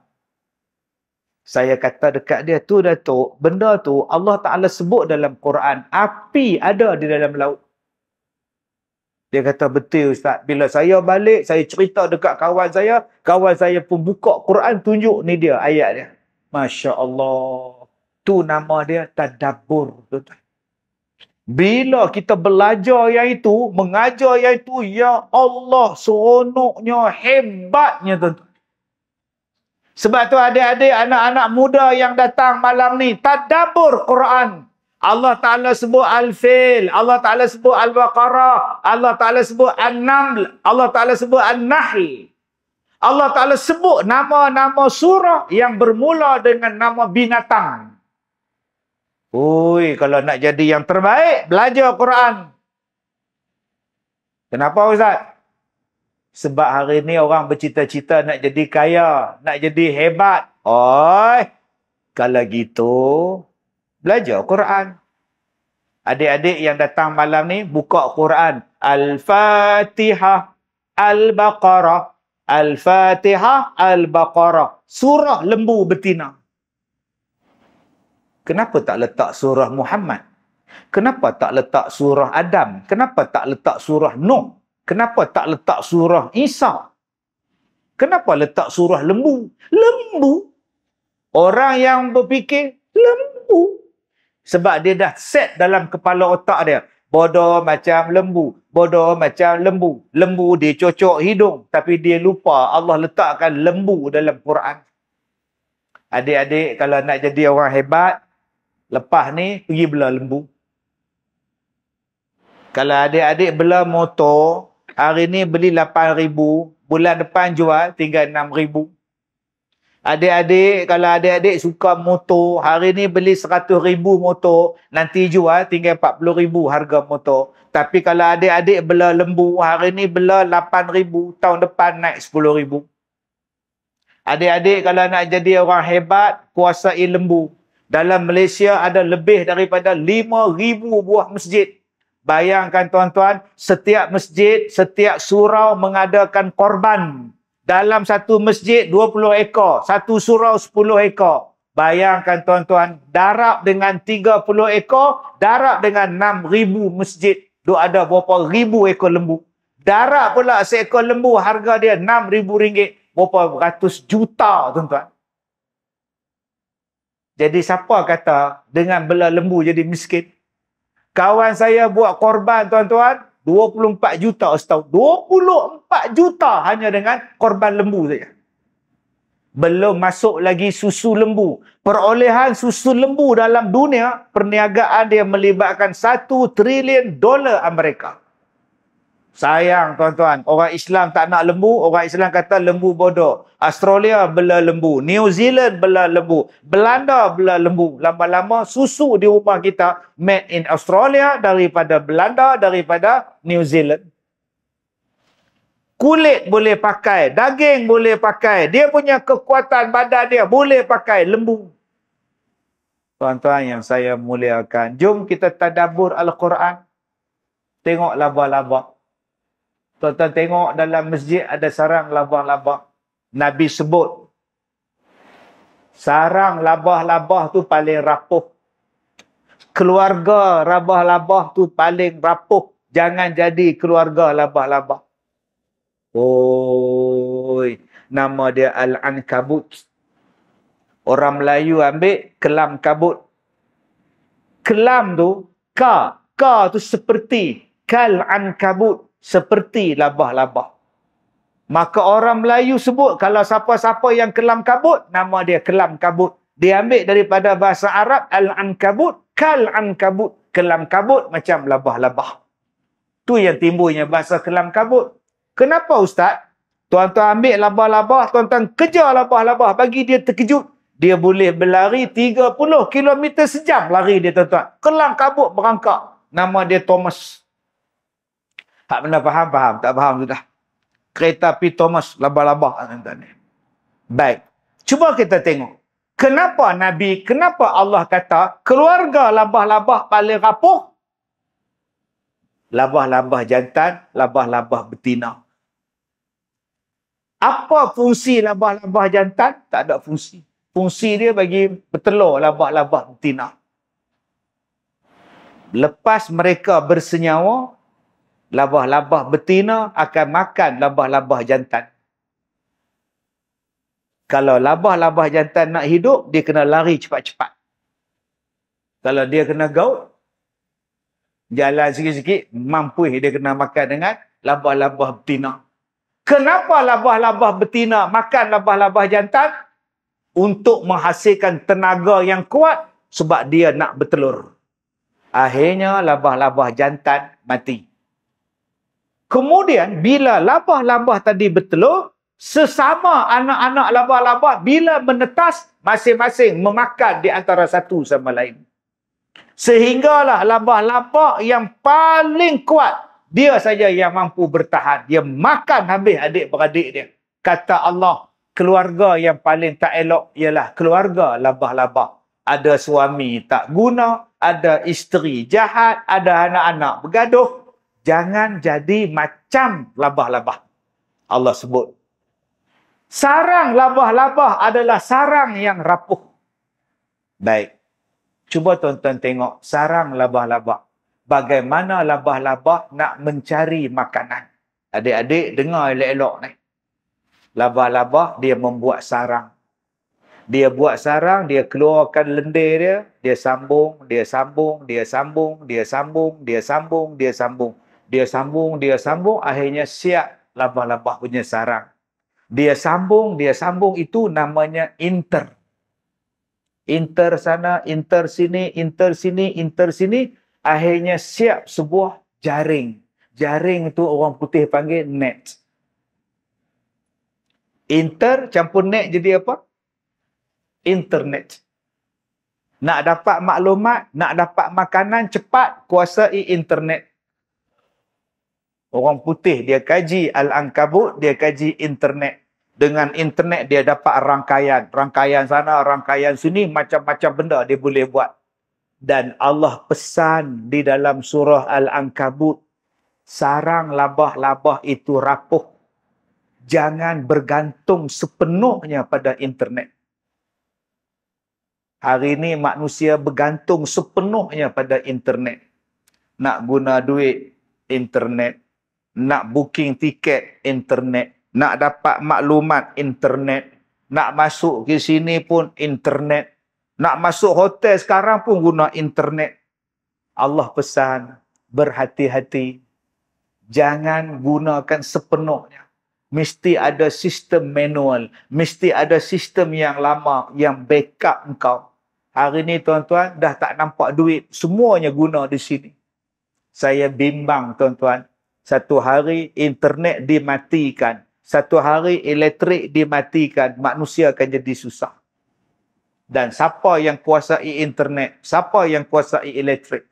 A: Saya kata dekat dia tu Datuk, benda tu Allah Taala sebut dalam Quran, api ada di dalam laut. Dia kata betul ustaz. Bila saya balik, saya cerita dekat kawan saya. Kawan saya pun buka Quran tunjuk ni dia ayat dia. Masya Allah. Tu nama dia tadabur. Bila kita belajar yang itu, mengajar yang itu, Ya Allah, seronoknya, hebatnya tuan-tuan. Sebab tu adik-adik, anak-anak muda yang datang malam ni, tadabur Quran. Allah Ta'ala sebut Al-Fil. Allah Ta'ala sebut Al-Baqarah. Allah Ta'ala sebut An-Naml. Allah Ta'ala sebut An-Nahl. Allah Ta'ala sebut nama-nama surah yang bermula dengan nama binatang. Ui, kalau nak jadi yang terbaik, belajar Quran. Kenapa Ustaz? Sebab hari ini orang bercita-cita nak jadi kaya, nak jadi hebat. Oh, kalau gitu, belajar Quran. Adik-adik yang datang malam ni buka Quran. Al-Fatihah Al-Baqarah. Al-Fatihah Al-Baqarah. Surah lembu betina. Kenapa tak letak surah Muhammad? Kenapa tak letak surah Adam? Kenapa tak letak surah Nuh? Kenapa tak letak surah Isa? Kenapa letak surah lembu? Lembu. Orang yang berfikir lembu sebab dia dah set dalam kepala otak dia. Bodoh macam lembu. Bodoh macam lembu. Lembu dia cocok hidung. Tapi dia lupa Allah letakkan lembu dalam Quran. Adik-adik kalau nak jadi orang hebat. Lepas ni pergi belah lembu. Kalau adik-adik belah motor. Hari ni beli 8000 Bulan depan jual tinggal 6000 Adik-adik, kalau adik-adik suka motor, hari ni beli RM100,000 motor, nanti jual tinggal RM40,000 harga motor. Tapi kalau adik-adik bela lembu, hari ni bela RM8,000, tahun depan naik RM10,000. Adik-adik kalau nak jadi orang hebat, kuasai lembu. Dalam Malaysia ada lebih daripada 5,000 buah masjid. Bayangkan tuan-tuan, setiap masjid, setiap surau mengadakan korban dalam satu masjid 20 ekor, satu surau 10 ekor. Bayangkan tuan-tuan, darab dengan 30 ekor, darab dengan ribu masjid. Dia ada berapa ribu ekor lembu. Darab pula seekor lembu, harga dia ribu ringgit, Berapa ratus juta tuan-tuan. Jadi siapa kata dengan bela lembu jadi miskin? Kawan saya buat korban tuan-tuan, 24 juta setahun. 4 juta hanya dengan korban lembu saja. Belum masuk lagi susu lembu. Perolehan susu lembu dalam dunia, perniagaan dia melibatkan 1 trilion dolar Amerika. Sayang tuan-tuan, orang Islam tak nak lembu, orang Islam kata lembu bodoh. Australia bela lembu, New Zealand bela lembu, Belanda bela lembu. Lama-lama susu di rumah kita made in Australia daripada Belanda, daripada New Zealand. Kulit boleh pakai, daging boleh pakai. Dia punya kekuatan badan dia boleh pakai lembu. Tuan-tuan yang saya muliakan, jom kita tadabur Al-Quran. Tengok laba-laba. Tuan-tuan tengok dalam masjid ada sarang laba-laba. Nabi sebut. Sarang laba-laba tu paling rapuh. Keluarga laba-laba tu paling rapuh. Jangan jadi keluarga laba-laba. Oh, nama dia Al-Ankabut. Orang Melayu ambil kelam kabut. Kelam tu, ka. Ka tu seperti. Kal ankabut. Seperti labah-labah. Maka orang Melayu sebut kalau siapa-siapa yang kelam kabut, nama dia kelam kabut. Dia ambil daripada bahasa Arab, al-ankabut, kal-ankabut. Kelam kabut macam labah-labah. Tu yang timbulnya bahasa kelam kabut. Kenapa Ustaz? Tuan-tuan ambil labah-labah, tuan-tuan kejar labah-labah bagi dia terkejut. Dia boleh berlari 30 km sejam lari dia tuan-tuan. Kelang kabut berangkak. Nama dia Thomas. Tak pernah faham, faham. Tak faham sudah. Kereta api Thomas, labah-labah tuan-tuan Baik. Cuba kita tengok. Kenapa Nabi, kenapa Allah kata keluarga labah-labah paling rapuh? Labah-labah jantan, labah-labah betina. Apa fungsi labah-labah jantan? Tak ada fungsi. Fungsi dia bagi bertelur labah-labah betina. Lepas mereka bersenyawa, labah-labah betina akan makan labah-labah jantan. Kalau labah-labah jantan nak hidup, dia kena lari cepat-cepat. Kalau dia kena gaut, jalan sikit-sikit, mampu dia kena makan dengan labah-labah betina. Kenapa labah-labah betina makan labah-labah jantan? Untuk menghasilkan tenaga yang kuat sebab dia nak bertelur. Akhirnya labah-labah jantan mati. Kemudian bila labah-labah tadi bertelur, sesama anak-anak labah-labah bila menetas, masing-masing memakan di antara satu sama lain. Sehinggalah labah-labah yang paling kuat dia saja yang mampu bertahan. Dia makan habis adik-beradik dia. Kata Allah, keluarga yang paling tak elok ialah keluarga labah-labah. Ada suami tak guna, ada isteri jahat, ada anak-anak bergaduh. Jangan jadi macam labah-labah. Allah sebut. Sarang labah-labah adalah sarang yang rapuh. Baik. Cuba tonton tengok sarang labah-labah bagaimana labah-labah nak mencari makanan. Adik-adik dengar elok-elok ni. Labah-labah dia membuat sarang. Dia buat sarang, dia keluarkan lendir dia, dia sambung, dia sambung, dia sambung, dia sambung, dia sambung, dia sambung. Dia sambung, dia sambung, akhirnya siap labah-labah punya sarang. Dia sambung, dia sambung, itu namanya inter. Inter sana, inter sini, inter sini, inter sini, akhirnya siap sebuah jaring. Jaring tu orang putih panggil net. Inter campur net jadi apa? Internet. Nak dapat maklumat, nak dapat makanan cepat, kuasai internet. Orang putih dia kaji Al-Ankabut, dia kaji internet. Dengan internet dia dapat rangkaian. Rangkaian sana, rangkaian sini, macam-macam benda dia boleh buat dan Allah pesan di dalam surah Al-Ankabut sarang labah-labah itu rapuh jangan bergantung sepenuhnya pada internet hari ini manusia bergantung sepenuhnya pada internet nak guna duit internet nak booking tiket internet nak dapat maklumat internet nak masuk ke sini pun internet nak masuk hotel sekarang pun guna internet. Allah pesan berhati-hati. Jangan gunakan sepenuhnya. Mesti ada sistem manual. Mesti ada sistem yang lama yang backup engkau. Hari ni tuan-tuan dah tak nampak duit. Semuanya guna di sini. Saya bimbang tuan-tuan. Satu hari internet dimatikan. Satu hari elektrik dimatikan. Manusia akan jadi susah dan siapa yang kuasai internet, siapa yang kuasai elektrik.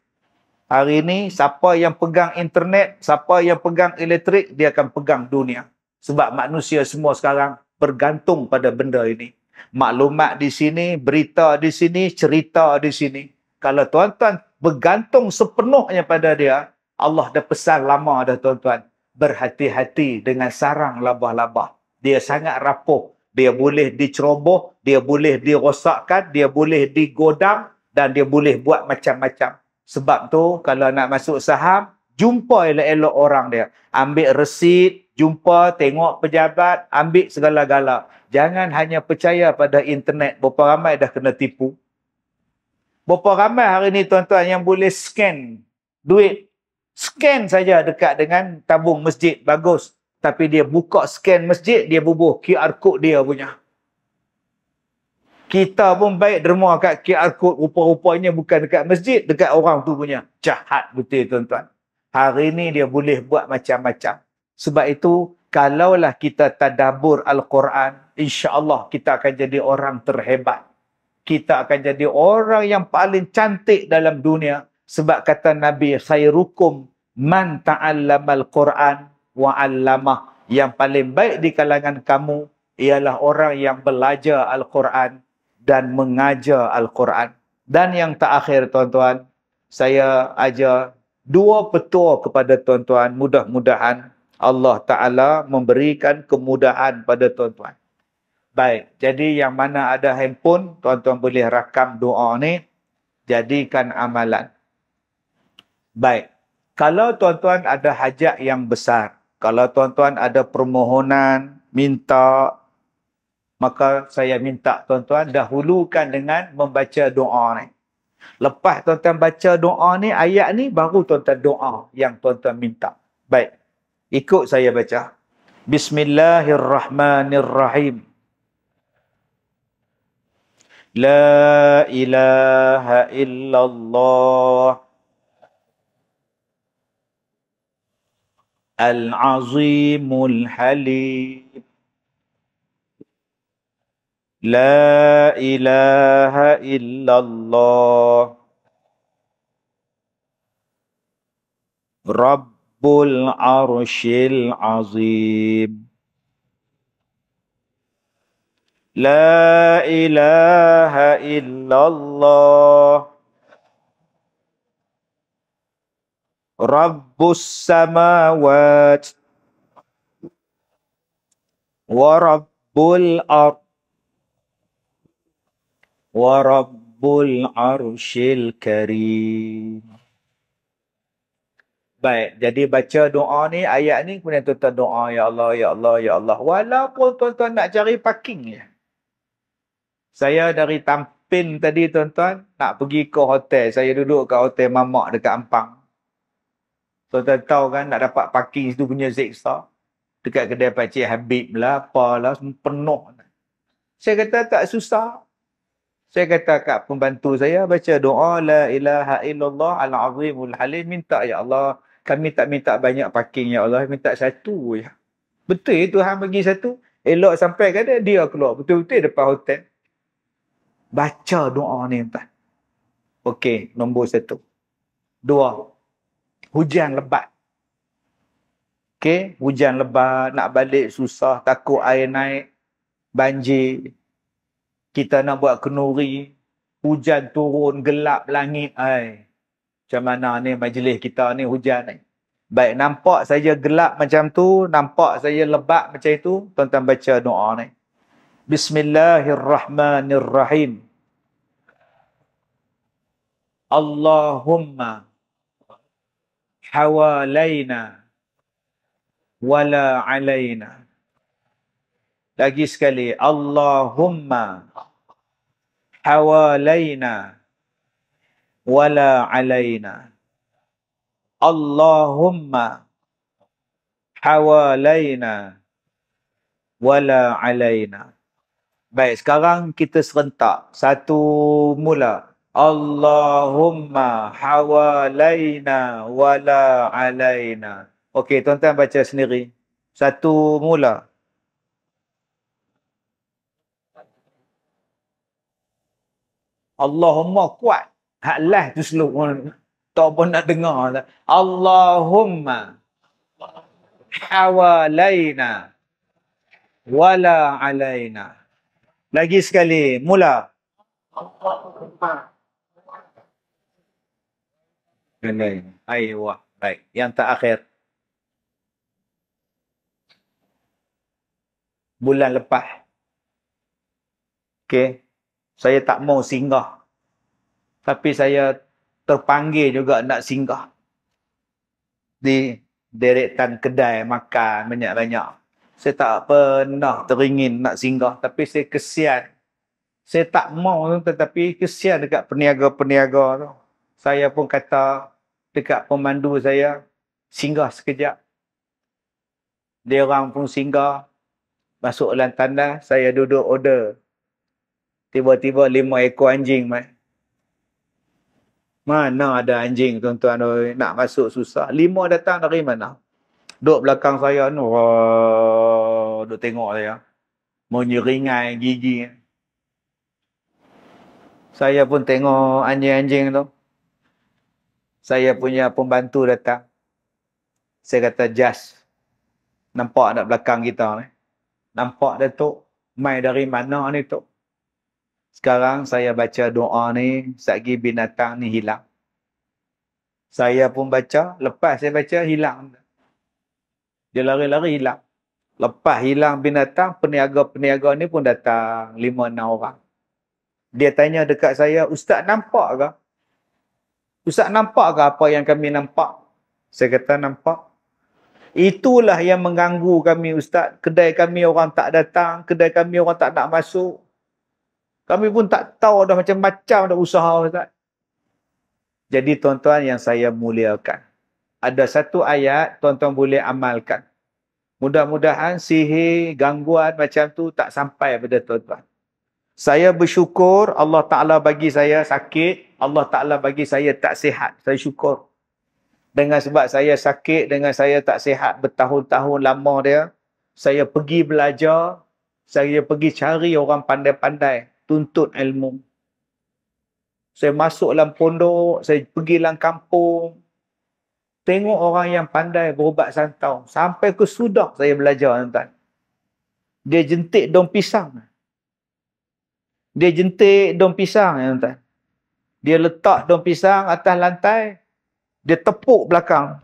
A: Hari ini, siapa yang pegang internet, siapa yang pegang elektrik, dia akan pegang dunia. Sebab manusia semua sekarang bergantung pada benda ini. Maklumat di sini, berita di sini, cerita di sini. Kalau tuan-tuan bergantung sepenuhnya pada dia, Allah dah pesan lama dah tuan-tuan. Berhati-hati dengan sarang labah-labah. Dia sangat rapuh dia boleh diceroboh, dia boleh dirosakkan, dia boleh digodam dan dia boleh buat macam-macam. Sebab tu kalau nak masuk saham, jumpa elok-elok orang dia. Ambil resit, jumpa, tengok pejabat, ambil segala-gala. Jangan hanya percaya pada internet. Berapa ramai dah kena tipu. Berapa ramai hari ni tuan-tuan yang boleh scan duit. Scan saja dekat dengan tabung masjid. Bagus. Tapi dia buka scan masjid, dia bubuh QR code dia punya. Kita pun baik derma kat QR code, rupa-rupanya bukan dekat masjid, dekat orang tu punya. Jahat betul tuan-tuan. Hari ni dia boleh buat macam-macam. Sebab itu, kalaulah kita tadabur Al-Quran, insya Allah kita akan jadi orang terhebat. Kita akan jadi orang yang paling cantik dalam dunia. Sebab kata Nabi, saya rukum man Al Quran wa allamah yang paling baik di kalangan kamu ialah orang yang belajar al-Quran dan mengajar al-Quran dan yang terakhir tuan-tuan saya ajar dua petua kepada tuan-tuan mudah-mudahan Allah taala memberikan kemudahan pada tuan-tuan baik jadi yang mana ada handphone tuan-tuan boleh rakam doa ni jadikan amalan baik kalau tuan-tuan ada hajat yang besar kalau tuan-tuan ada permohonan, minta, maka saya minta tuan-tuan dahulukan dengan membaca doa ni. Lepas tuan-tuan baca doa ni, ayat ni baru tuan-tuan doa yang tuan-tuan minta. Baik. Ikut saya baca. Bismillahirrahmanirrahim. La ilaha illallah. العظيم الحليم لا إله إلا الله رب العرش العظيم لا إله إلا الله Rabbus samawat wa rabbul ar wa rabbul arshil karim Baik, jadi baca doa ni, ayat ni, kemudian tuan-tuan doa, Ya Allah, Ya Allah, Ya Allah. Walaupun tuan-tuan nak cari parking je. Saya dari Tampin tadi, tuan-tuan, nak pergi ke hotel. Saya duduk ke hotel mamak dekat Ampang. Tuan-tuan tahu kan nak dapat parking situ punya zigsa. Dekat kedai pakcik Habib lah, apa lah, penuh. Saya kata tak susah. Saya kata kat pembantu saya, baca doa, La ilaha illallah al-azimul halim, minta ya Allah. Kami tak minta banyak parking ya Allah, minta satu ya. Betul ya Tuhan bagi satu. Elok sampai kata dia keluar betul-betul depan hotel. Baca doa ni entah. Okey, nombor satu. Dua hujan lebat. Okey, hujan lebat, nak balik susah, takut air naik, banjir. Kita nak buat kenuri, hujan turun, gelap langit. Ay. Macam mana ni majlis kita ni hujan ni. Baik, nampak saja gelap macam tu, nampak saja lebat macam itu, tuan-tuan baca doa ni. Bismillahirrahmanirrahim. Allahumma hawalaina wala alaina lagi sekali allahumma hawalaina wala alaina allahumma hawalaina wala alaina baik sekarang kita serentak satu mula Allahumma hawalaina wala alaina. Okey, tuan-tuan baca sendiri. Satu mula. Allahumma kuat. Hak lah tu seluruh. Tak pun nak dengar. Lah. Allahumma hawalaina wala alaina. Lagi sekali. Mula. Allahumma ايوه باي يانت اخر bulan lepas. Okay. Saya tak mau singgah. Tapi saya terpanggil juga nak singgah. Di deretan kedai makan banyak-banyak. Saya tak pernah teringin nak singgah. Tapi saya kesian. Saya tak mau tetapi kesian dekat peniaga-peniaga tu. Saya pun kata dekat pemandu saya singgah sekejap. Dia orang pun singgah. Masuk dalam tandas, saya duduk order. Tiba-tiba lima ekor anjing, Mat. Mana ada anjing, tuan-tuan. Nak masuk susah. Lima datang dari mana? Duduk belakang saya, ni. Duduk tengok saya. Menyeringai gigi. Saya pun tengok anjing-anjing tu saya punya pembantu datang. Saya kata, Jas, nampak anak belakang kita ni? Nampak dia tu? Mai dari mana ni tu? Sekarang saya baca doa ni, sagi binatang ni hilang. Saya pun baca, lepas saya baca, hilang. Dia lari-lari hilang. Lepas hilang binatang, peniaga-peniaga ni pun datang lima enam orang. Dia tanya dekat saya, Ustaz nampak ke? Ustaz nampak ke apa yang kami nampak? Saya kata nampak. Itulah yang mengganggu kami Ustaz. Kedai kami orang tak datang. Kedai kami orang tak nak masuk. Kami pun tak tahu dah macam-macam dah usaha Ustaz. Jadi tuan-tuan yang saya muliakan. Ada satu ayat tuan-tuan boleh amalkan. Mudah-mudahan sihir, gangguan macam tu tak sampai pada tuan-tuan. Saya bersyukur Allah Ta'ala bagi saya sakit. Allah Ta'ala bagi saya tak sihat. Saya syukur. Dengan sebab saya sakit, dengan saya tak sihat bertahun-tahun lama dia. Saya pergi belajar. Saya pergi cari orang pandai-pandai. Tuntut ilmu. Saya masuk dalam pondok. Saya pergi dalam kampung. Tengok orang yang pandai berubat santau. Sampai ke sudah saya belajar. Tuan -tuan. Dia jentik daun pisang. Dia pisang. Dia jentik daun pisang, ya, eh, tuan. Dia letak daun pisang atas lantai. Dia tepuk belakang.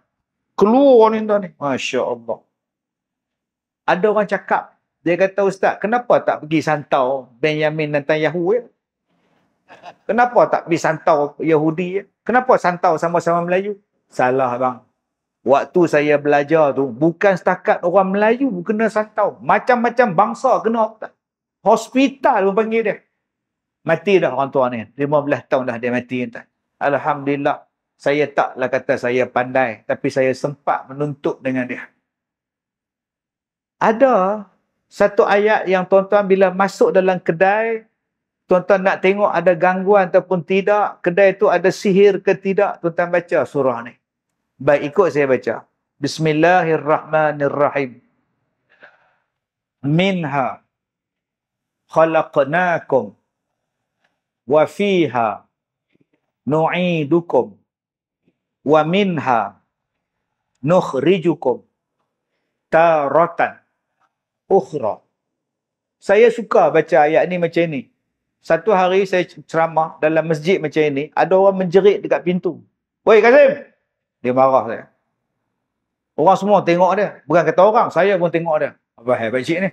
A: Keluar ni tuan ni. Masya Allah. Ada orang cakap. Dia kata, Ustaz, kenapa tak pergi santau Benjamin dan Tanyahu? Ya? Eh? Kenapa tak pergi santau Yahudi? Ya? Kenapa santau sama-sama Melayu? Salah, bang. Waktu saya belajar tu, bukan setakat orang Melayu kena santau. Macam-macam bangsa kena. Hospital pun panggil dia. Mati dah orang tua ni. 15 tahun dah dia mati. Entah. Alhamdulillah. Saya taklah kata saya pandai. Tapi saya sempat menuntut dengan dia. Ada satu ayat yang tuan-tuan bila masuk dalam kedai. Tuan-tuan nak tengok ada gangguan ataupun tidak. Kedai tu ada sihir ke tidak. Tuan-tuan baca surah ni. Baik ikut saya baca. Bismillahirrahmanirrahim. Minha khalaqnakum wa fiha nu'idukum wa minha nukhrijukum taratan ukhra saya suka baca ayat ni macam ni satu hari saya ceramah dalam masjid macam ni, ada orang menjerit dekat pintu. Woi Kasim! Dia marah saya. Orang semua tengok dia. Bukan kata orang, saya pun tengok dia. Apa hal pakcik ni?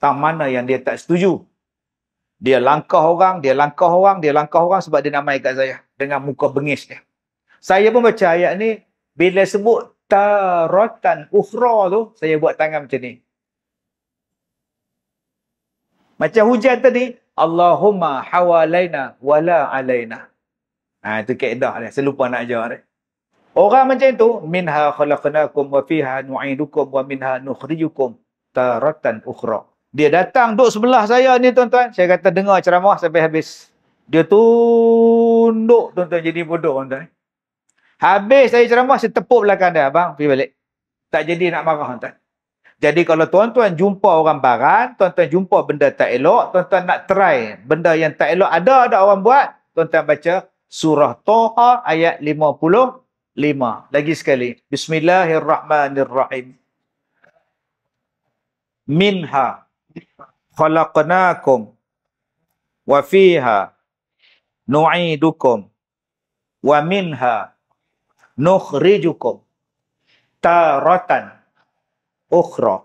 A: Tak mana yang dia tak setuju. Dia langkah orang, dia langkah orang, dia langkah orang sebab dia namai kat saya dengan muka bengis dia. Saya pun baca ayat ni bila sebut taratan ukhra tu saya buat tangan macam ni. Macam hujan tadi, Allahumma hawalaina wala alaina. Ha, itu keedah dia. Saya lupa nak jawab dia. Orang macam itu, minha khalaqnakum wa fiha nu'idukum wa minha nukhriyukum taratan ukhra. Dia datang duduk sebelah saya ni tuan-tuan. Saya kata dengar ceramah sampai habis. Dia tunduk tuan-tuan jadi bodoh tuan-tuan. Eh. Habis saya ceramah saya tepuk belakang dia. Abang pergi balik. Tak jadi nak marah tuan-tuan. Jadi kalau tuan-tuan jumpa orang barat, tuan-tuan jumpa benda tak elok, tuan-tuan nak try benda yang tak elok ada ada orang buat, tuan-tuan baca surah Toha ayat 55. Lagi sekali. Bismillahirrahmanirrahim. Minha khalaqnakum wa fiha nu'idukum wa minha nukhrijukum taratan ukhra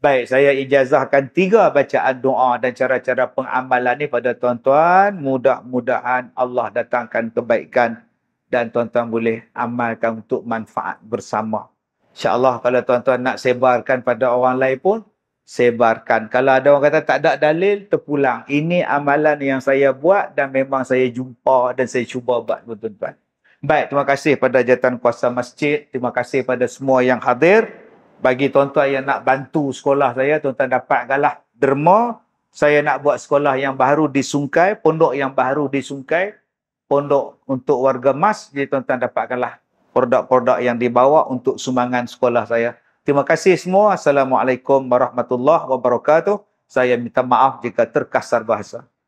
A: Baik, saya ijazahkan tiga bacaan doa dan cara-cara pengamalan ni pada tuan-tuan. Mudah-mudahan Allah datangkan kebaikan dan tuan-tuan boleh amalkan untuk manfaat bersama. InsyaAllah kalau tuan-tuan nak sebarkan pada orang lain pun, sebarkan. Kalau ada orang kata tak ada dalil, terpulang. Ini amalan yang saya buat dan memang saya jumpa dan saya cuba buat pun tuan-tuan. Baik, terima kasih pada jatuan kuasa masjid. Terima kasih pada semua yang hadir. Bagi tuan-tuan yang nak bantu sekolah saya, tuan-tuan dapatkanlah derma. Saya nak buat sekolah yang baru di Sungai, pondok yang baru di Sungai, Pondok untuk warga mas, jadi tuan-tuan dapatkanlah produk-produk yang dibawa untuk sumbangan sekolah saya. Terima kasih semua. Assalamualaikum warahmatullahi wabarakatuh. Saya minta maaf jika terkasar bahasa.